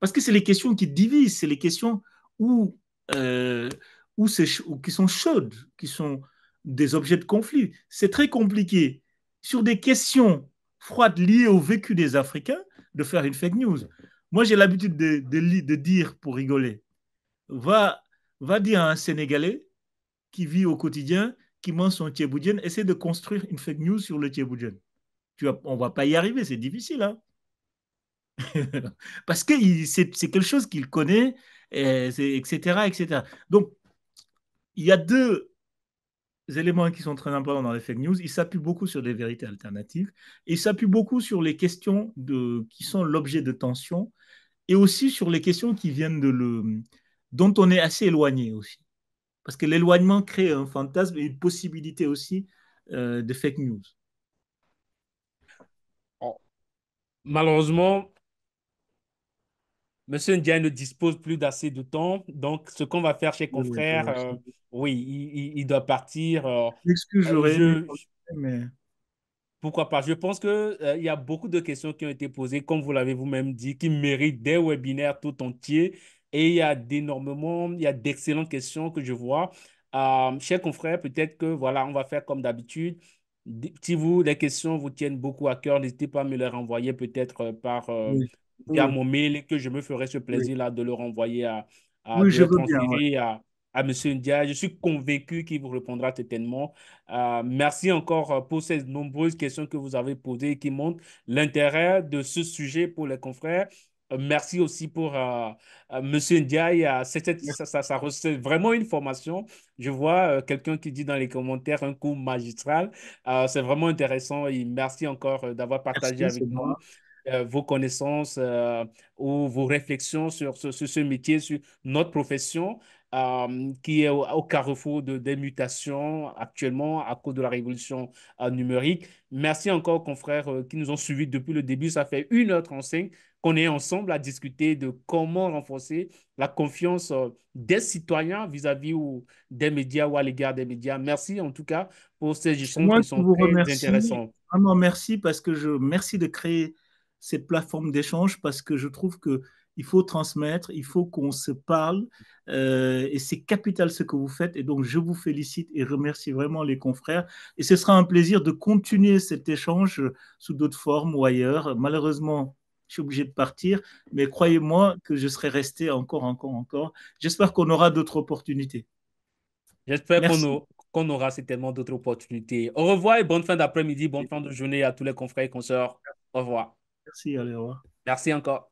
Parce que c'est les questions qui divisent, c'est les questions où, euh, qui sont chaudes, qui sont des objets de conflit. C'est très compliqué. Sur des questions froides liées au vécu des Africains, de faire une fake news. Moi, j'ai l'habitude de, de, de, dire pour rigoler, va, va dire à un Sénégalais qui vit au quotidien, qui mange son Tchéboudienne, essaie de construire une fake news sur le Tchéboudienne. Tu on va pas y arriver, c'est difficile. Hein [LAUGHS] Parce que c'est quelque chose qu'il connaît, et etc., etc. Donc, il y a deux éléments qui sont très importants dans les fake news, ils s'appuient beaucoup sur des vérités alternatives et ils s'appuient beaucoup sur les questions de, qui sont l'objet de tensions et aussi sur les questions qui viennent de le, dont on est assez éloigné aussi. Parce que l'éloignement crée un fantasme et une possibilité aussi euh, de fake news. Malheureusement, Monsieur Ndiaye ne dispose plus d'assez de temps. Donc, ce qu'on va faire chez confrères, euh, oui, il, doit partir. Euh, excusez euh, moi Pourquoi pas Je pense qu'il il y a beaucoup de questions qui ont été posées, comme vous l'avez vous-même dit, qui méritent des webinaires tout entiers. Et il y a d'énormément, il y a d'excellentes questions que je vois. chers confrères, peut-être que, voilà, on va faire comme d'habitude. Si vous, les questions vous tiennent beaucoup à cœur, n'hésitez pas à me les renvoyer peut-être par y a mon mail que je me ferai ce plaisir-là de le renvoyer à, M. Ndia. Je suis convaincu qu'il vous répondra certainement. Euh, merci encore euh, pour ces nombreuses questions que vous avez posées qui montrent l'intérêt de ce sujet pour les confrères. Euh, merci aussi pour M. Ndiaye. ça, ça, vraiment une formation. Je vois quelqu'un qui dit dans les commentaires un coup magistral. C'est vraiment intéressant et merci encore d'avoir partagé avec nous euh, vos connaissances euh, ou vos réflexions sur ce, ce métier, sur notre profession euh, qui est au, carrefour de, des mutations actuellement à cause de la révolution numérique. Merci encore, confrères qui nous ont suivis depuis le début. Ça fait une h 35 qu'on est ensemble à discuter de comment renforcer la confiance des citoyens vis-à-vis des médias ou à l'égard des médias. Merci en tout cas pour ces échanges qui sont très remercie. intéressants. Vraiment merci parce que je merci de créer cette plateforme d'échange parce que je trouve que il faut transmettre, il faut qu'on se parle. Euh, et c'est capital ce que vous faites. Et donc, je vous félicite et remercie vraiment les confrères. Et ce sera un plaisir de continuer cet échange sous d'autres formes ou ailleurs. Malheureusement, je suis obligé de partir, mais croyez-moi que je serai resté encore, encore, encore. J'espère qu'on aura d'autres opportunités. J'espère qu'on aura certainement d'autres opportunités. Au revoir et bonne fin d'après-midi, bonne fin de journée à tous les confrères et consoeurs. Au revoir. Merci, alors. Merci encore.